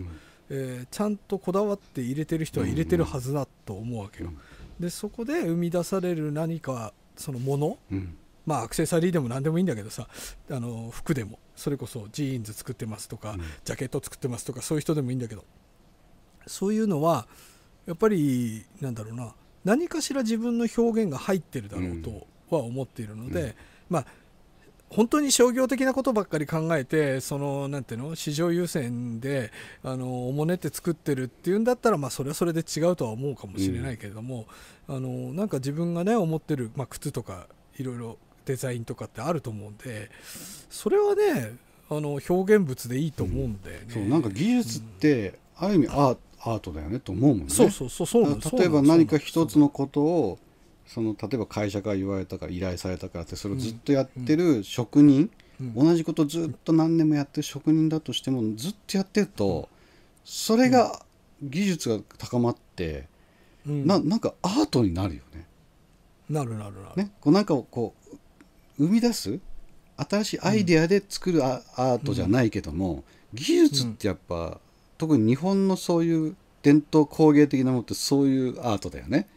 えー、ちゃんとこだわって入れてる人は入れてるはずだと思うわけよ。でそこで生み出される何かそのもの、まあアクセサリーでも何でもいいんだけどさあの服でもそれこそジーンズ作ってますとか、うん、ジャケット作ってますとかそういう人でもいいんだけどそういうのはやっぱりなんだろうな何かしら自分の表現が入ってるだろうとは思っているので、うん、まあ本当に商業的なことばっかり考えてそのなんていうの市場優先であのおもねて作ってるっていうんだったらまあそれはそれで違うとは思うかもしれないけれども、うん、あのなんか自分がね思ってる、まあ、靴とかいろいろデザインとかってあると思うんでそれはねあの表現物でいいと思うんで、ねうん、そうなんか技術って、ある意味アートだよねと思うもんねそうそうそうそう例えば何か一つのことをその例えば会社から言われたから依頼されたからってそれをずっとやってる職人、うん、同じことずっと何年もやってる職人だとしてもずっとやってるとそれが技術が高まって、うん、ななんかアートになるよね。なるなるなる。ね、こうなんかこう生み出す新しいアイデアで作るア,、ートじゃないけども、技術ってやっぱ、特に日本のそういう伝統工芸的なものってそういうアートだよね。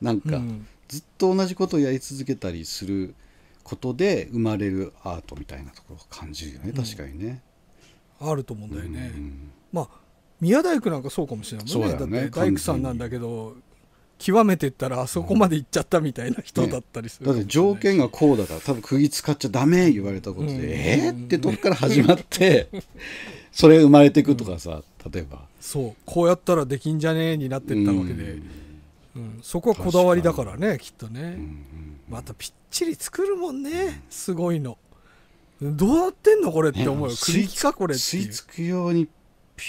なんか、ずっと同じことをやり続けたりすることで生まれるアートみたいなところを感じるよね、確かにね。あると思うんだよね。まあ宮大工なんかそうかもしれないもんね。ね大工さんなんだけど極めてったらあそこまで行っちゃったみたいな人だったりする、ね、だって条件がこうだから多分釘使っちゃダメ言われたことで、うん、えー、ってどっから始まって それ生まれていくとかさ、例えばそうこうやったらできんじゃねえになってったわけで、うん、そこはこだわりだからねきっとね、うんうん、またぴっちり作るもんねすごいのどうなってんのこれって思うよ、釘かこれって吸い付くようにピュ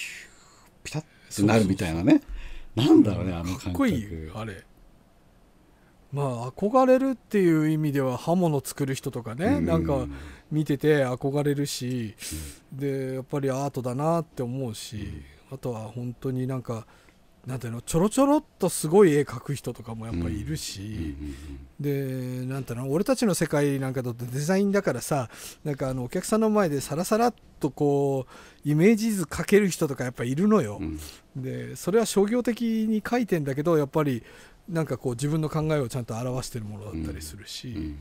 ピタッとなるみたいなねそうそうそうなんだろうねあの感覚かっこいいあれまあ憧れるっていう意味では刃物作る人とかね、うん、なんか見てて憧れるし、うん、でやっぱりアートだなって思うし、うん、あとは本当になんかなんていうのちょろちょろっとすごい絵描く人とかもやっぱりいるし、でなんていうの俺たちの世界なんかだとデザインだからさなんかあのお客さんの前でさらさらっとこうイメージ図描ける人とかやっぱいるのよ、うん、でそれは商業的に描いてんだけどやっぱりなんかこう自分の考えをちゃんと表してるものだったりするし、うん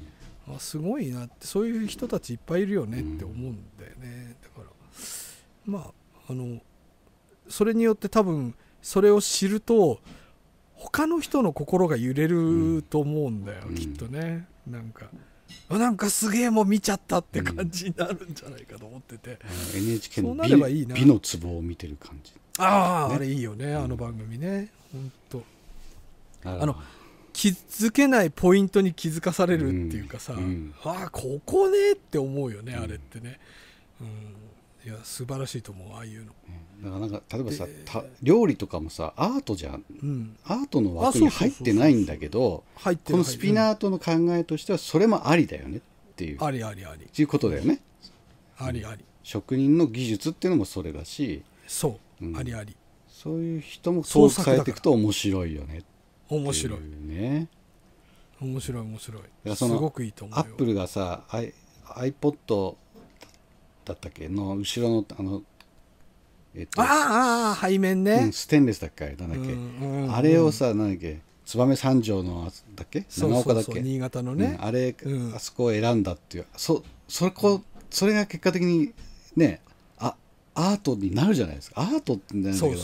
あすごいなってそういう人たちいっぱいいるよねって思うんだよねだからまああのそれによって多分それを知ると他の人の心が揺れると思うんだよ、うん、きっとねなんかなんかすげえもう見ちゃったって感じになるんじゃないかと思ってて、うん、NHK の美いい美の壺を見てる感じああ、ね、あれいいよねあの番組ね、うん、ほんとあの気づけないポイントに気づかされるっていうかさ、うん、ああここねって思うよね、あれってね、うんいや素晴らしいと思うああいうの、だからなんか例えばさ、料理とかもさアートじゃん、うん、アートの枠に入ってないんだけどこのスピナートの考えとしてはそれもありだよねっていう、ありありありっていうことだよねありあり、職人の技術っていうのもそれだしそう、うん、ありありそういう人もそう変えていくと面白いよね面白いね面白い面白いすごくいいと思うアップルがさ iPod だったっけの後ろのあのえっと、ああ背面ね、うん、ステンレスだっけあれなんだっけ、うんうんうん、あれをさ何だっけ燕三条のだっけ長岡だっけ新潟のね、うん、あれ、うん、あそこを選んだっていうそそれこそれが結果的にねあアートになるじゃないですかアートってなんだけど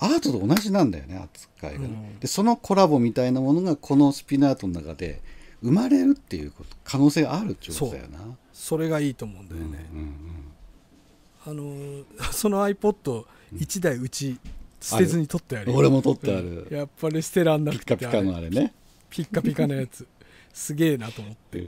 アートと同じなんだよね扱いが、ね、でそのコラボみたいなものがこのスピナートの中で生まれるっていうこと可能性があるっていうことだよなそれがいいと思うんだよね、うんうんうんあの その iPod1 台うち捨てずに撮ってある俺も撮ってある、やっぱり捨てらんなくてピカピカのあれねピッカピカのやつすげえなと思って、い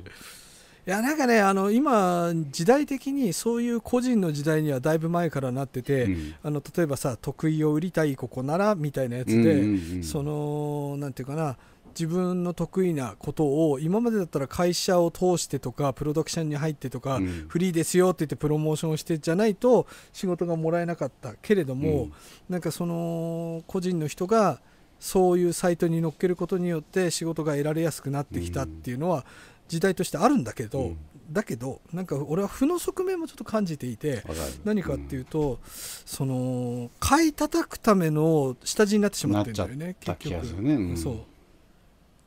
やなんかねあの今時代的にそういう個人の時代にはだいぶ前からなってて、うん、あの例えばさ得意を売りたいここならみたいなやつで、うんうんうん、そのなんていうかな自分の得意なことを今までだったら会社を通してとかプロダクションに入ってとか、うん、フリーですよって言ってプロモーションしてじゃないと仕事がもらえなかったけれども、うん、なんかその個人の人がそういうサイトに載っけることによって仕事が得られやすくなってきたっていうのは時代としてあるんだけど、うん、だけどなんか俺は負の側面もちょっと感じていて何かっていうと、うん、その買い叩くための下地になってしまってるんだよね結局。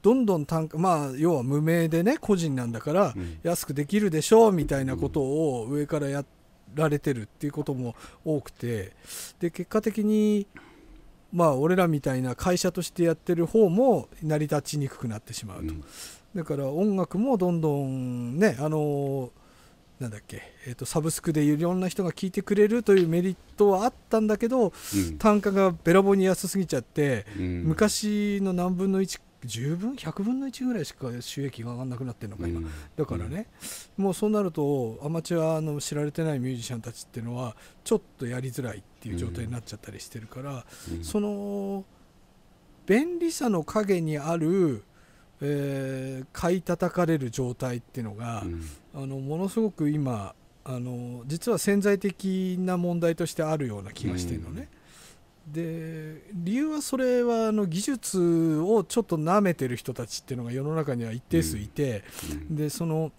どんどん単価まあ要は無名でね個人なんだから安くできるでしょうみたいなことを上からやられてるっていうことも多くてで結果的にまあ俺らみたいな会社としてやってる方も成り立ちにくくなってしまうと、だから音楽もどんどんねあのなんだっけ、えーと、サブスクでいろんな人が聴いてくれるというメリットはあったんだけど、うん、単価がべらぼうに安すぎちゃって、うん、昔の何分の1 10分100分の1ぐらいしか収益が上がらなくなってるのか今、うん、だからね、うん、もうそうなるとアマチュアの知られてないミュージシャンたちっていうのはちょっとやりづらいっていう状態になっちゃったりしてるから、うん、その便利さの陰にある、えー、買い叩かれる状態っていうのが、あのものすごく今あの実は潜在的な問題としてあるような気がしてるのね。で理由はそれはあの技術をちょっとなめてる人たちっていうのが世の中には一定数いて、うん、でその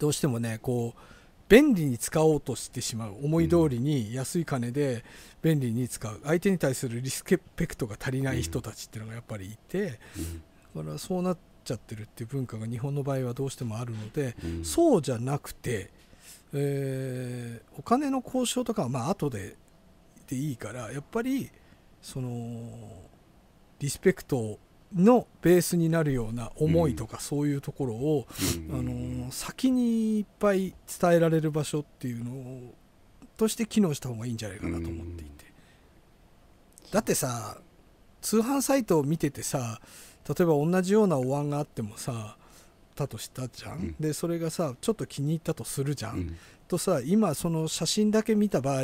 どうしてもねこう便利に使おうとしてしまう思い通りに安い金で便利に使う相手に対するリスペクトが足りない人たちっていうのがやっぱりいて、だからそうなっちゃってるっていう文化が日本の場合はどうしてもあるので、そうじゃなくて、えー、お金の交渉とかはまあ後でていいからやっぱりそのリスペクトのベースになるような思いとかそういうところを、うん、あのー、先にいっぱい伝えられる場所っていうのをとして機能した方がいいんじゃないかなと思っていて、うん、だってさ通販サイトを見ててさ例えば同じようなお椀があってもさたとしたじゃん、うん、でそれがさちょっと気に入ったとするじゃん、とさ今その写真だけ見た場合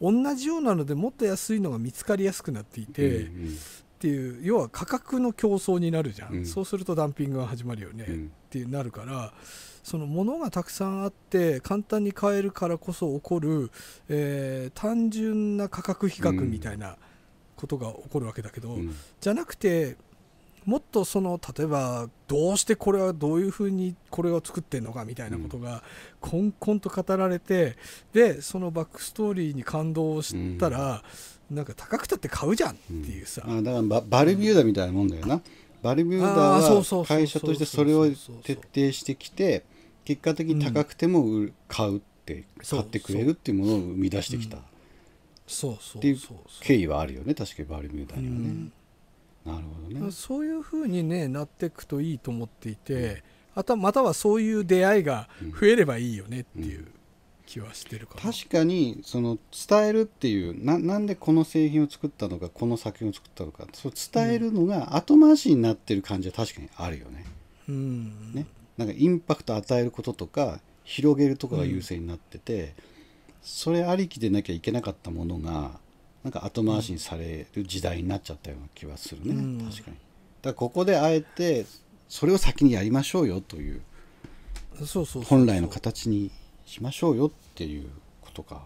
同じようなのでもっと安いのが見つかりやすくなっていて、うんうん、っていう要は価格の競争になるじゃん、うん、そうするとダンピングが始まるよね、うん、ってなるからその物がたくさんあって簡単に買えるからこそ起こる、えー、単純な価格比較みたいなことが起こるわけだけど、うん、じゃなくてもっとその例えばどうしてこれはどういうふうにこれを作ってんのかみたいなことがこんこんと語られてでそのバックストーリーに感動したら、なんか高くたって買うじゃんっていうさ、うん、あだからババルミューダみたいなもんだよな、うん、バルミューダは会社としてそれを徹底してきて結果的に高くても買うって、買ってくれるっていうものを生み出してきた、そうそうっていう経緯はあるよね確かにバルミューダにはね。なるほどね、そういうふうに、ね、なっていくといいと思っていて、あとまたはそういう出会いが増えればいいよねっていう気はしてるかな、うんうん、確かにその伝えるっていうななんでこの製品を作ったのかこの作品を作ったのかそう伝えるのが後回しになってる感じは確かにあるよね。うん、ねなんかインパクト与えることとか広げるとかが優勢になってて、うん、それありきでなきゃいけなかったものがなんか後回しにされる時代になっちゃったような気はするね、うん、確かにだからここであえてそれを先にやりましょうよという本来の形にしましょうよっていうことか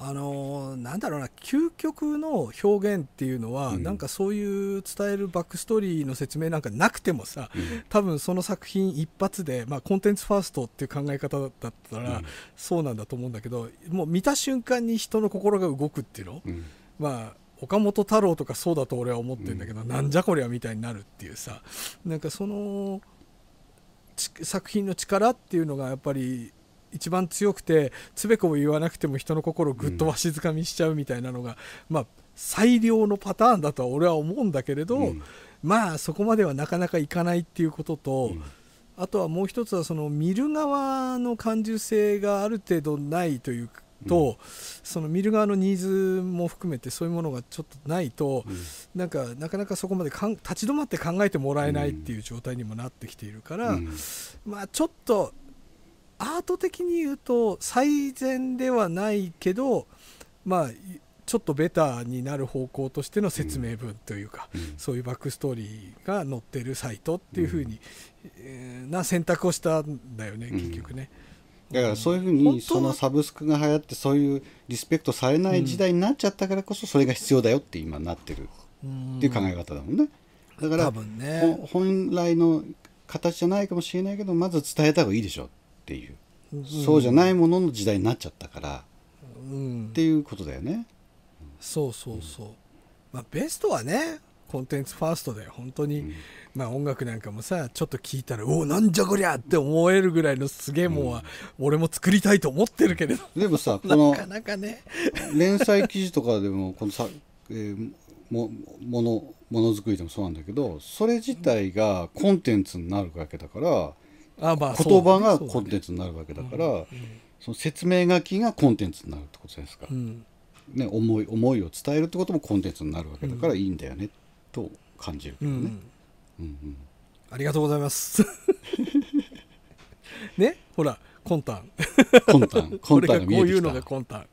あのなんだろうな究極の表現っていうのは、うん、なんかそういう伝えるバックストーリーの説明なんかなくてもさ、うん、多分その作品一発で、まあ、コンテンツファーストっていう考え方だったら、うん、そうなんだと思うんだけどもう見た瞬間に人の心が動くっていうの、まあ岡本太郎とかそうだと俺は思ってるんだけど、なんじゃこりゃみたいになるっていうさなんかその作品の力っていうのがやっぱり一番強くてつべこべ言わなくても人の心をぐっとわしづかみしちゃうみたいなのが、うん、まあ最良のパターンだとは俺は思うんだけれど、うん、まあそこまではなかなかいかないっていうことと、うん、あとはもう一つはその見る側の感受性がある程度ないというと、その見る側のニーズも含めてそういうものがちょっとないと、なんかなかなかそこまでかん立ち止まって考えてもらえないっていう状態にもなってきているから、まあちょっとアート的に言うと最善ではないけどまあちょっとベタになる方向としての説明文というか、うん、そういうバックストーリーが載ってるサイトっていうふうに、ん、な選択をしたんだよね結局ね。だからそういうふうにそのサブスクが流行ってそういうリスペクトされない時代になっちゃったからこそそれが必要だよって今なってるっていう考え方だもんね。だから、ね、本来の形じゃないかもしれないけどまず伝えた方がいいでしょっていう、そうじゃないものの時代になっちゃったから、っていうことだよね。そうそうそう、まあ、ベストはねコンテンツファーストで本当に、うん、まあ音楽なんかもさちょっと聞いたら「おおなんじゃこりゃ!」って思えるぐらいのすげえもんは、うん、俺も作りたいと思ってるけれどでもさなかなかね連載記事とかでもこのさ、えー、もものものづくりでもそうなんだけどそれ自体がコンテンツになるわけだから、言葉がコンテンツになるわけだから、その説明書きがコンテンツになるってことじゃないですか、うん、ね、思い思いを伝えるってこともコンテンツになるわけだからいいんだよね、うん、と感じるけどね、うんうんうん、ありがとうございます ねほら魂胆魂胆魂胆が見えてきたこういうのが魂胆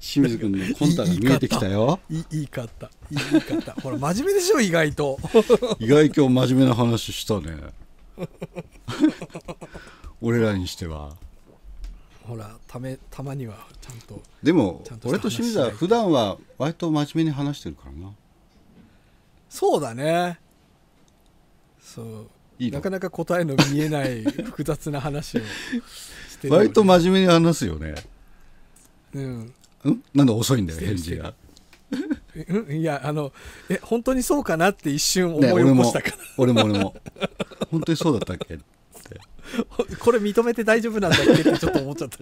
清水君の魂胆が見えてきたよいい方いい方ほら真面目でしょ意外と 意外今日真面目な話したね俺らにしてはほらためたまにはちゃんとでもと俺と清水は普段は割と真面目に話してるからなそうだねそういいなかなか答えの見えない 複雑な話をしてる割と真面目に話すよねうんんなんで遅いんだよ返事がうんいやあのえ本当にそうかなって一瞬思い起こしたから、俺も俺も俺も本当にそうだったっけってこれ認めて大丈夫なんだっけってちょっと思っちゃった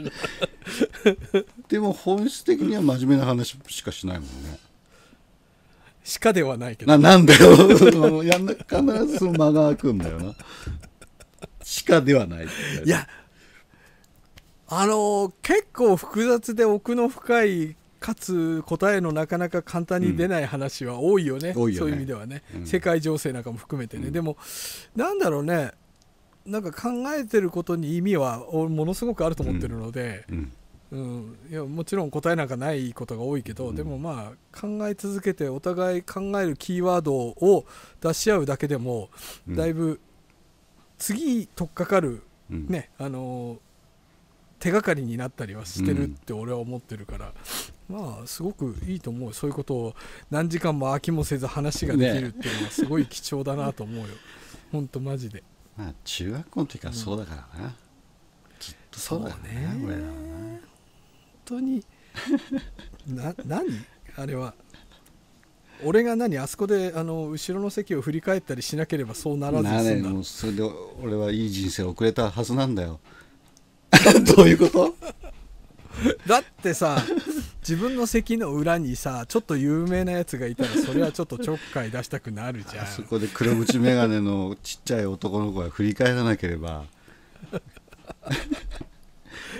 でも本質的には真面目な話しかしないもんねしかではないけど、ね、ななんだよ やんな必ずその間が空くんだよなしかではないいやあのー、結構複雑で奥の深いかつ答えのなかなか簡単に出ない話は多いよねうんそういう意味ではね、うん、世界情勢なんかも含めてね、うん、でもなんだろうねなんか考えてることに意味はものすごくあると思ってるので、うんいやもちろん答えなんかないことが多いけど、でもまあ考え続けてお互い考えるキーワードを出し合うだけでもだいぶ次取っかかるね、あのー手がかりになったりはしてるって俺は思ってるから、まあすごくいいと思うそういうことを何時間も飽きもせず話ができるっていうのはすごい貴重だなと思うよ、ほんとマジでまあ中学校の時からそうだからな、うん、きっとそうだねね俺は本当にな 何あれは俺が何あそこであの後ろの席を振り返ったりしなければそうならずだそれで俺はいい人生を送れたはずなんだよ どういうこと だってさ自分の席の裏にさちょっと有名なやつがいたらそれはちょっとちょっかい出したくなるじゃんあそこで黒縁眼鏡のちっちゃい男の子が振り返らなければ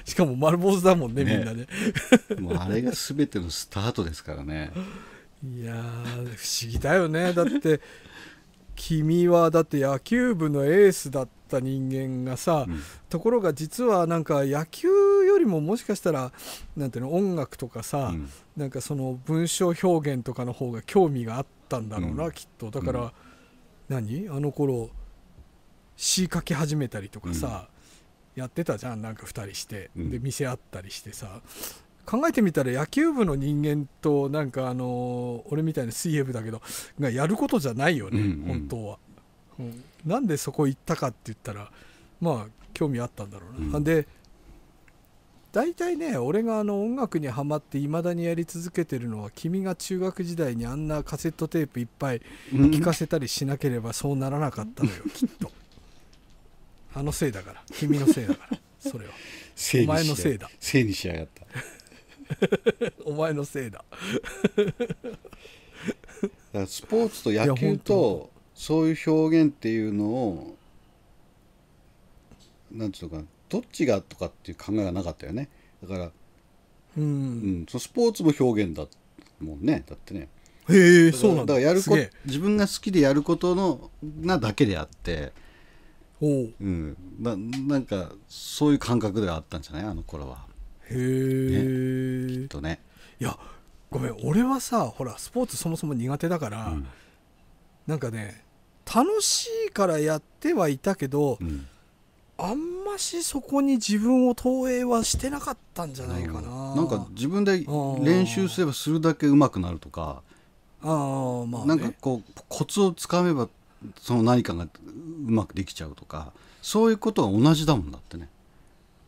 しかも丸坊主だもんね、ね、みんなね もうあれが全てのスタートですからねいや不思議だよねだって君はだって野球部のエースだった人間がさ、うん、ところが実はなんか野球よりももしかしたらなんていうの音楽とかさ、うん、なんかその文章表現とかの方が興味があったんだろうな、うん、きっとだから、何あの頃詩書き始めたりとかさ、やってたじゃんなんか2人して、で見せ合ったりしてさ考えてみたら野球部の人間となんかあの俺みたいな水泳部だけどがやることじゃないよね、うんうん、本当は、うん、なんでそこ行ったかって言ったらまあ興味あったんだろうな、うん、で大体ね俺があの音楽にはまっていまだにやり続けてるのは君が中学時代にあんなカセットテープいっぱい聴かせたりしなければそうならなかったのよ、うん、きっとあのせいだから君のせいだからそれは お前のせいだせいにしやがった お前のせいだスポーツと野球とそういう表現っていうのをなんていうのかどっちがとかっていう考えがなかったよねだからうん、うんそう、スポーツも表現だもんねだってねへえそうなんだだからやるこ自分が好きでやることのなだけであってほう、うん、ななんかそういう感覚ではあったんじゃないあの頃はへえ、ね、きっとねいやごめん俺はさほらスポーツそもそも苦手だから、うん、なんかね楽しいからやってはいたけど、うん、あんましそこに自分を投影はしてなかったんじゃないかな、うん、なんか自分で練習すればするだけうまくなるとかあ、まあ、ね、なんかこうコツをつかめばその何かがうまくできちゃうとかそういうことは同じだもんだってね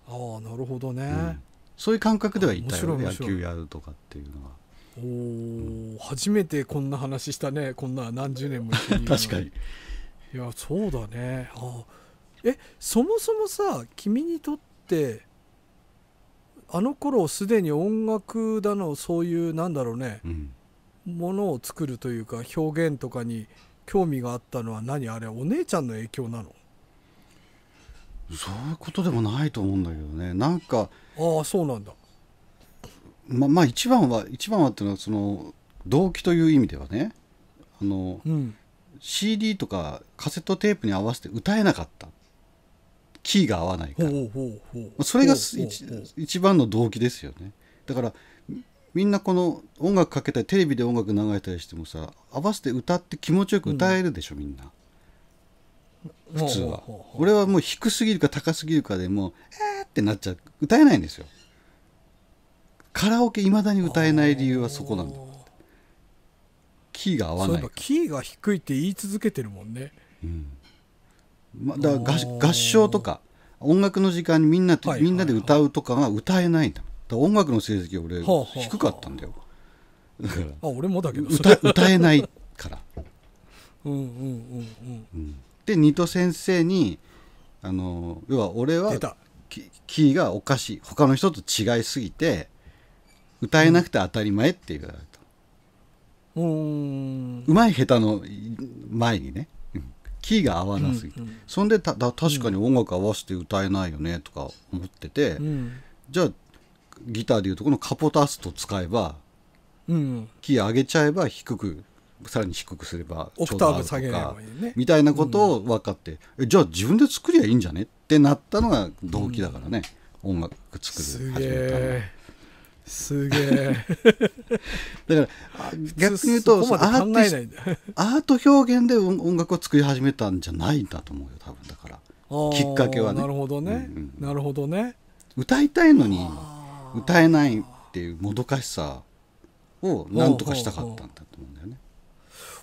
ああなるほどね、うんそういう感覚ではいたよ野球やるとかっていうのは。おうん、初めてこんな話したねこんな何十年も 確かにいやそうだねあえそもそもさ君にとってあの頃すでに音楽だのそういうなんだろうね、うん、ものを作るというか表現とかに興味があったのは何あれお姉ちゃんの影響なのそういうことでもないと思うんだけどねなんかああそうなんだままあ一番は一番はっていうのはその動機という意味ではねあの、うん、CD とかカセットテープに合わせて歌えなかったキーが合わないからそれが一番の動機ですよねだからみんなこの音楽かけたりテレビで音楽流れたりしてもさ合わせて歌って気持ちよく歌えるでしょ、うん、みんな普通は俺はもう低すぎるか高すぎるかでもうえーってなっちゃう歌えないんですよカラオケいまだに歌えない理由はそこなんだキーが合わないキーが低いって言い続けてるもんね、うんまあ、だから合唱とか音楽の時間にみんな、はいはい、みんなで歌うとかは歌えないんだだ音楽の成績俺低かったんだよ、だからあ俺もだけど歌歌えないからうんうんうんうん、うんで二ト先生にあの要は俺はキーがおかしい他の人と違いすぎて歌えなくて当たり前って言われた、うん、うまい下手の前にねキーが合わなすぎて、うんうん、そんでた確かに音楽合わせて歌えないよねとか思ってて、うん、じゃあギターでいうとこのカポタスト使えば、うん、キー上げちゃえば低くさらに低くすればオクターブ下げればいいねみたいなことを分かって、うん、じゃあ自分で作りゃいいんじゃねってなったのが動機だからね、うん、音楽作る始めたすげえ だから逆に言うとアート表現で音楽を作り始めたんじゃないんだと思うよ多分だからきっかけはねなるほどね、うんうん、なるほどね歌いたいのに歌えないっていうもどかしさをなんとかしたかったんだと思うんだよね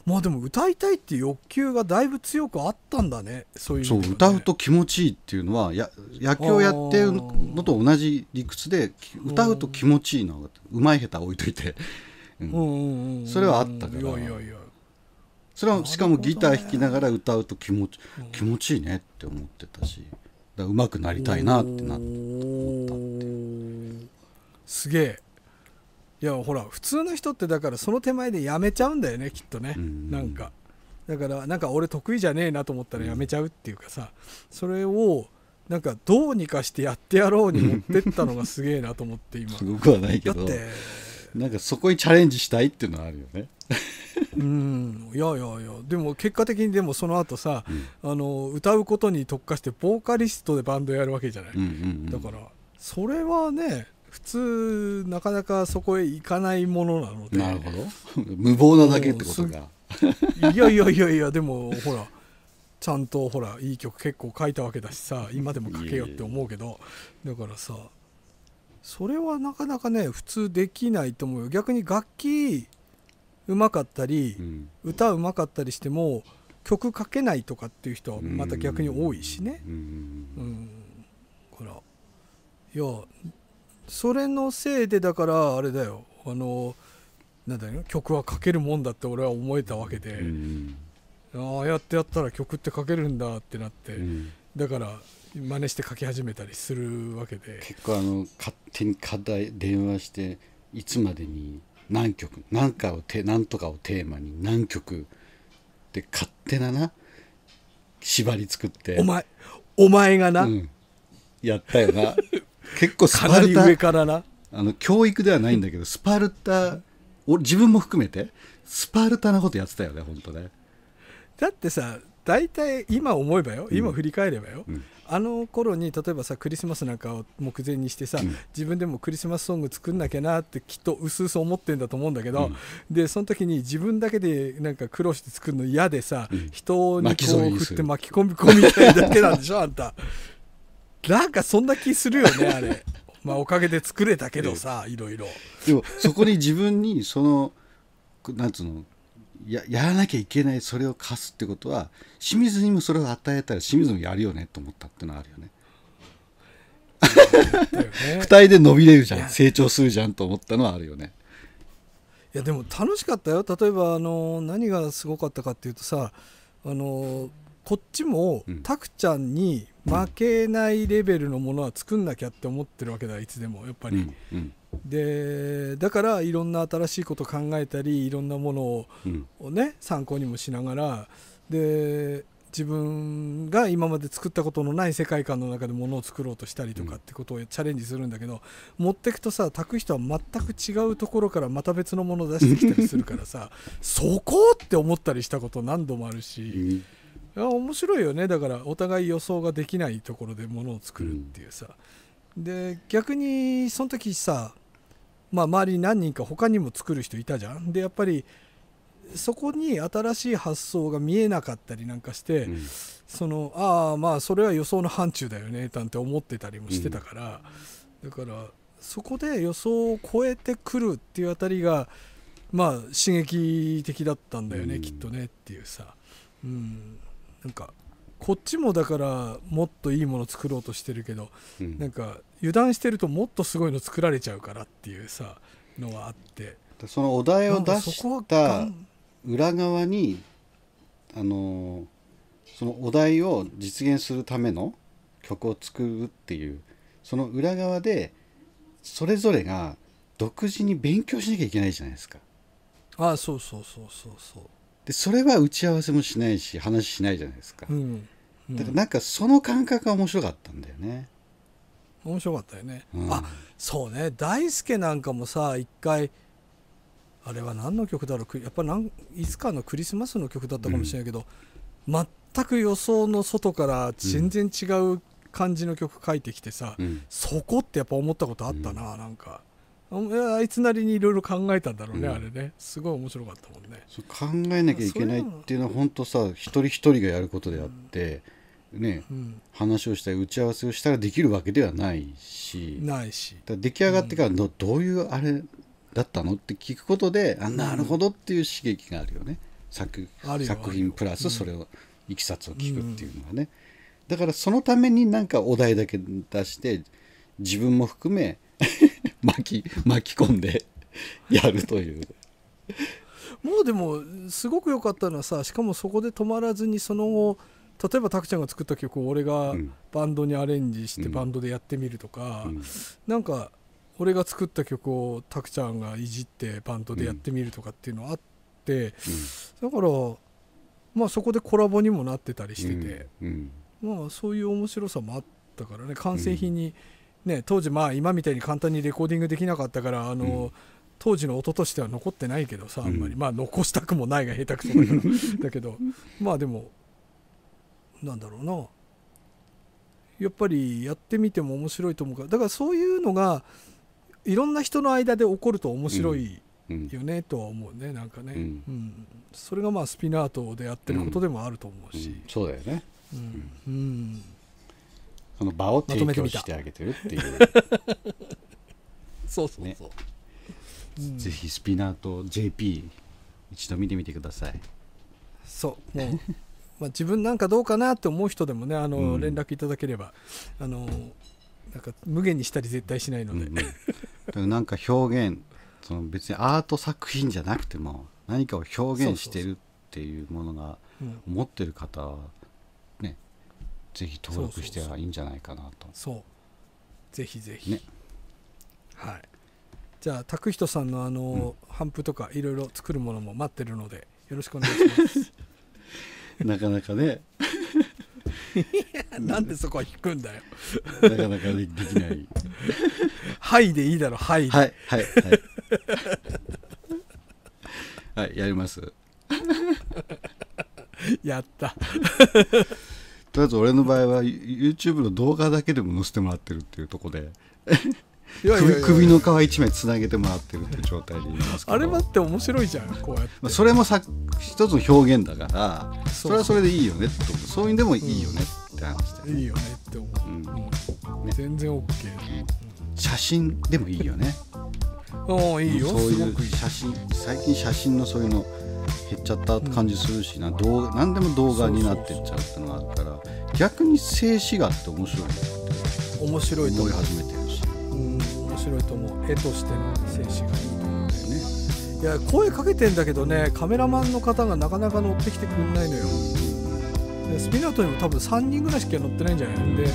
まあでも歌いたいっていう欲求がだいぶ強くあったんだねそういう、ね、歌うと気持ちいいっていうのはや野球をやってるのと同じ理屈で歌うと気持ちいいのうまい下手置いといて、うん、それはあったけどいやいやいやそれはしかもギター弾きながら歌うと気持ち,、気持ちいいねって思ってたしだうまくなりたいなってな思ったってすげえいやほら普通の人ってだからその手前でやめちゃうんだよねきっとね、んなんかだからなんか俺得意じゃねえなと思ったらやめちゃうっていうかさ、それをなんかどうにかしてやってやろうに持ってったのがすげえなと思って今 すごくはないけどだってなんかそこにチャレンジしたいっていうのはあるよね うんいやいやいやでも結果的にでもその後さ、うん、あの歌うことに特化してボーカリストでバンドやるわけじゃない、うんうんうん、だからそれはね普通なかなかそこへ行かないものなのでなるほど無謀なだけってことかいやいやいやいやでもほらちゃんとほらいい曲結構書いたわけだしさ今でも書けよって思うけどだからさそれはなかなかね普通できないと思うよ逆に楽器うまかったり、うん、歌うまかったりしても曲書けないとかっていう人はまた逆に多いしねうん、うん、らいやそれのせいでだからあれだよあのなんだよ曲は書けるもんだって俺は思えたわけで、うん、ああやってやったら曲って書けるんだってなって、うん、だから真似して書き始めたりするわけで結構あの勝手に課題電話していつまでに何曲何かをて何とかをテーマに何曲って勝手なな縛り作ってお前お前がな、うん、やったよな 結構スパルタ上からなあの教育ではないんだけどスパルタ俺自分も含めてスパルタなことやってたよね本当ねだってさ大体今思えばよ今振り返ればよ、うん、あの頃に例えばさクリスマスなんかを目前にしてさ、うん、自分でもクリスマスソング作んなきゃなってきっとうすうす思ってんだと思うんだけど、うん、でその時に自分だけでなんか苦労して作るの嫌でさ、人にこう振って巻き込み込みたいだけなんでしょあんたなんかそんな気するよねあれ まあおかげで作れたけどさ、いろいろでもそこに自分にそのなんつうのややらなきゃいけないそれを課すってことは清水にもそれを与えたら清水もやるよねと思ったってのはあるよね。二人で伸びれるじゃん成長するじゃんと思ったのはあるよね。いやでも楽しかったよ例えばあの何がすごかったかっていうとさあのこっちも、たくちゃんに負けないレベルのものは作んなきゃって思ってるわけだいつでもやっぱり、うん、でだからいろんな新しいこと考えたりいろんなものを,、ね参考にもしながらで自分が今まで作ったことのない世界観の中でものを作ろうとしたりとかってことをチャレンジするんだけど、持ってくとさ炊く人は全く違うところからまた別のものを出してきたりするからさ そこって思ったりしたこと何度もあるし。いや面白いよねだからお互い予想ができないところでものを作るっていうさ、うん、で逆にその時さ、まあ、周りに何人か他にも作る人いたじゃんでやっぱりそこに新しい発想が見えなかったりなんかして、うん、そのああまあそれは予想の範疇だよねなんて思ってたりもしてたから、うん、だからそこで予想を超えてくるっていうあたりがまあ刺激的だったんだよね、きっとねっていうさ。うんなんかこっちもだからもっといいもの作ろうとしてるけど、うん、なんか油断してるともっとすごいの作られちゃうからっていうさのはあってそのお題を出した裏側にあのそのお題を実現するための曲を作るっていうその裏側でそれぞれが独自に勉強しなきゃいけないじゃないですか。ああそうそうそうそうそう。でそれは打ち合わせもしないし話しないじゃないですか、うん、うん、だからなんかその感覚が面白かったんだよね面白かったよね、うん、あそうね大輔なんかもさ一回あれは何の曲だろうやっぱなんいつかのクリスマスの曲だったかもしれないけど、うん、全く予想の外から全然違う感じの曲書いてきてさ、そこってやっぱ思ったことあったな、うん、なんか。あいつなりにいろいろ考えたんだろうね、うん、あれねすごい面白かったもんね考えなきゃいけないっていうのは本当さ一人一人がやることであって、うん、ね、うん、話をしたり打ち合わせをしたらできるわけではないしないし出来上がってからど,、どういうあれだったのって聞くことであなるほどっていう刺激があるよね作作品プラスそれを、いきさつを聞くっていうのはね、だからそのためになんかお題だけ出して自分も含め巻き巻き込んで やるというもうでもすごく良かったのはさしかもそこで止まらずにその後例えば拓ちゃんが作った曲を俺がバンドにアレンジしてバンドでやってみるとか、うん、なんか俺が作った曲を拓ちゃんがいじってバンドでやってみるとかっていうのあって、うん、だからまあそこでコラボにもなってたりしてて、うんうん、まあそういう面白さもあったからね完成品に、ね、当時まあ今みたいに簡単にレコーディングできなかったからあの、うん、当時の音としては残ってないけどさあんまり、うん、まあ残したくもないが下手くそだから だけどまあでもなんだろうなやっぱりやってみても面白いと思うからだからそういうのがいろんな人の間で起こると面白いよね、うん、とは思うねなんかね、うんそれがまあスピナートでやってることでもあると思うし、そうだよねうんその場を提供してあげてるっていう そうそうそう、ねうん、ぜひスピナーと JP 一度見てみてくださいそうね まあ自分なんかどうかなって思う人でもねあの、連絡いただければあのなんか無限にしたり絶対しないので、うん、なんか表現その別にアート作品じゃなくても何かを表現してるっていうものが持ってる方はぜひ登録してはいいんじゃないかなとそうぜひぜひ、ね、はいじゃあ拓人さんのあの、うん、とかいろいろ作るものも待ってるのでよろしくお願いします なかなかね なんでそこは引くんだよなかなかできないはいでいいだろはいはいはいはい、はい、やります やったとりあえず俺の場合は YouTube の動画だけでも載せてもらってるっていうとこで首の皮一枚つなげてもらってるって状態でいますけどあれはって面白いじゃんこうやってそれもさ一つの表現だからそれはそれでいいよねって思うそういうんでもいいよねって話で、ね、いいよねって思う、うん全然 OK、うん、写真でもいいよねおいいよそういう写真最近写真のそういうの減っちゃった感じするしな、うん、動何でも動画になってっちゃうってのがあったら逆に静止画って面白いなって面白いと思い始めてるし、うん、面白いと思う絵としての静止画いいと思うんだよねいや声かけてんだけどねカメラマンの方がなかなか乗ってきてくれないのよでスピナートにも多分3人ぐらいしか乗ってないんじゃないので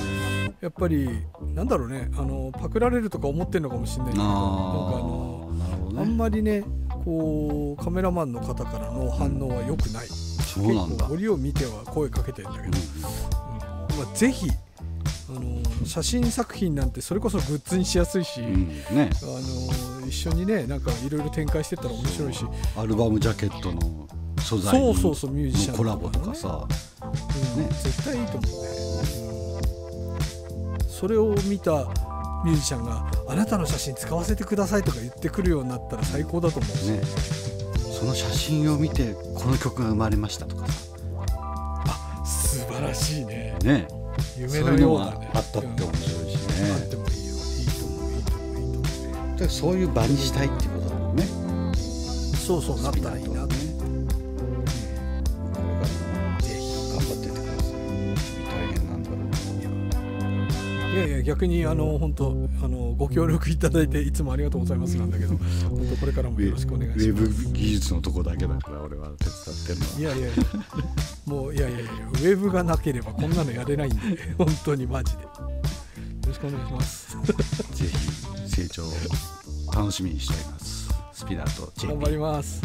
やっぱりなんだろうねあのパクられるとか思ってるのかもしれないけどなんかあのあんまりねこうカメラマンの方からの反応は良くない、うん、そうなんだを見ては声かけてるんだけど、うんまあ、ぜひあの写真作品なんてそれこそグッズにしやすいし、うんね、あの一緒にねなんかいろいろ展開してったら面白いしアルバムジャケットの素材のそうそうそうミュージシャン、ね、コラボとかさ、うん、ね、絶対いいと思うね、それを見たミュージシャンがあなたの写真使わせてくださいとか言ってくるようになったら最高だと思う、ね、その写真を見てこの曲が生まれましたとかさあ素晴らしいねね夢のような、ね、あったって面白いしね、あってもいいよいいと思ういいと思ういいと思うそういう場にしたいってことだもんね、そうそうなったらいいなってやいや逆にあの本当あのご協力いただいていつもありがとうございますなんだけど本当これからもよろしくお願いしますウェブ技術のとこだけだから俺は手伝ってるのはいやいやいやもういやいやいやウェブがなければこんなのやれないんで 本当にマジでよろしくお願いしますぜひ成長を楽しみにしておりますスピナーと頑張ります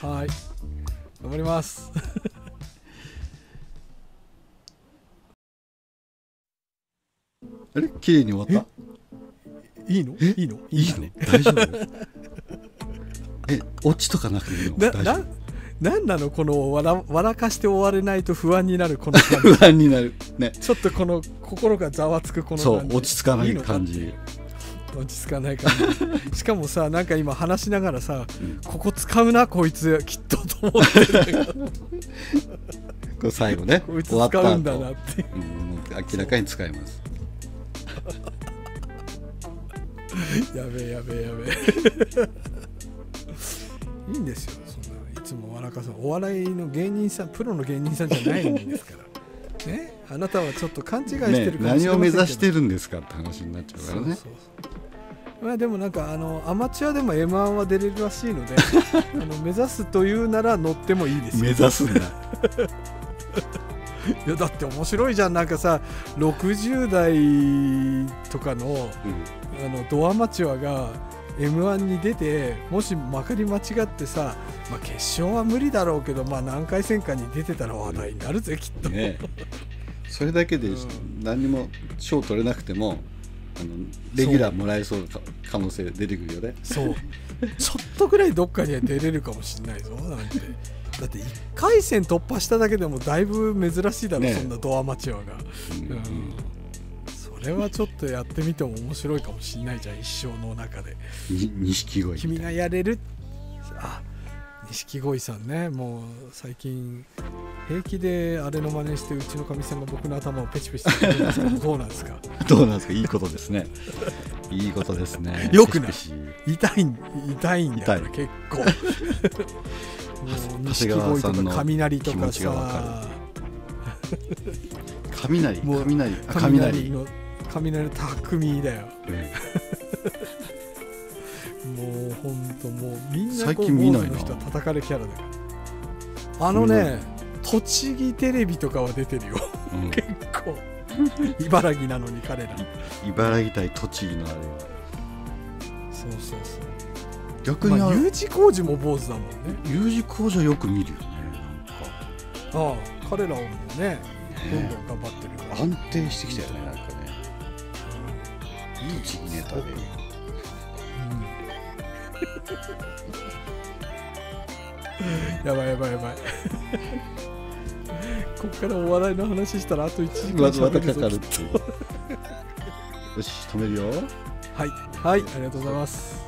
はい頑張りますあれ綺麗に終わったいいのいいのいいの大丈夫 え落ちとかなくていいの何なのこの笑かして終われないと不安になるこの不安になるねちょっとこの心がざわつくこのそう落ち着かない感じいい落ち着かない感じ しかもさなんか今話しながらさ、うん、ここ使うなこいつきっとと思ってる これ最後ねこいつ使うんだなって、うん、明らかに使います やべえやべえやべえ いいんですよそんないつも笑かそお笑いの芸人さんプロの芸人さんじゃないんですからねあなたはちょっと勘違いしてるかもしれません、ね、何を目指してるんですかって話になっちゃうからねまあ、でもなんかあのアマチュアでも m 1は出れるらしいので あの目指すというなら乗ってもいいです目指すな いやだって面白いじゃんなんかさ60代とかのうん、あのドアマチュアが m 1に出てもしまかり間違ってさ、まあ、決勝は無理だろうけど、まあ、何回戦かに出てたら話題になるぜ、うん、きっと、ね、それだけで何も賞取れなくても、あのレギュラーもらえそうな可能性出てくるよねそう ちょっとぐらいどっかには出れるかもしれないぞなんてだって1回戦突破しただけでもだいぶ珍しいだろ、ね、そんなドアマチュアが、うん、うん、それはちょっとやってみても面白いかもしれないじゃん一生の中で錦鯉君がやれるあ錦鯉さんねもう最近平気であれの真似してうちのかみさんが僕の頭をペチペチして どうなんですかどうなんですかいいことですねいいことですねよくない痛い痛いんだよ結構 もう錦鯉さんの雷とかさ雷雷雷雷の雷の匠だよ、うんもうほんともうみんな最近見ない人は叩かれキャラだからあのね栃木テレビとかは出てるよ、うん、結構茨城なのに彼ら茨城対栃木のあれはそうそうそう逆に、まあ、U 字工事も坊主だもんね U 字工事はよく見るよねなんああ彼らはもうねどんどん頑張ってる、ね、安定してきたよねなんかねいい栃木ネタで やばいやばいやばい こっからお笑いの話したらあと1時間しゃまたかかる よし止めるよはいはいありがとうございます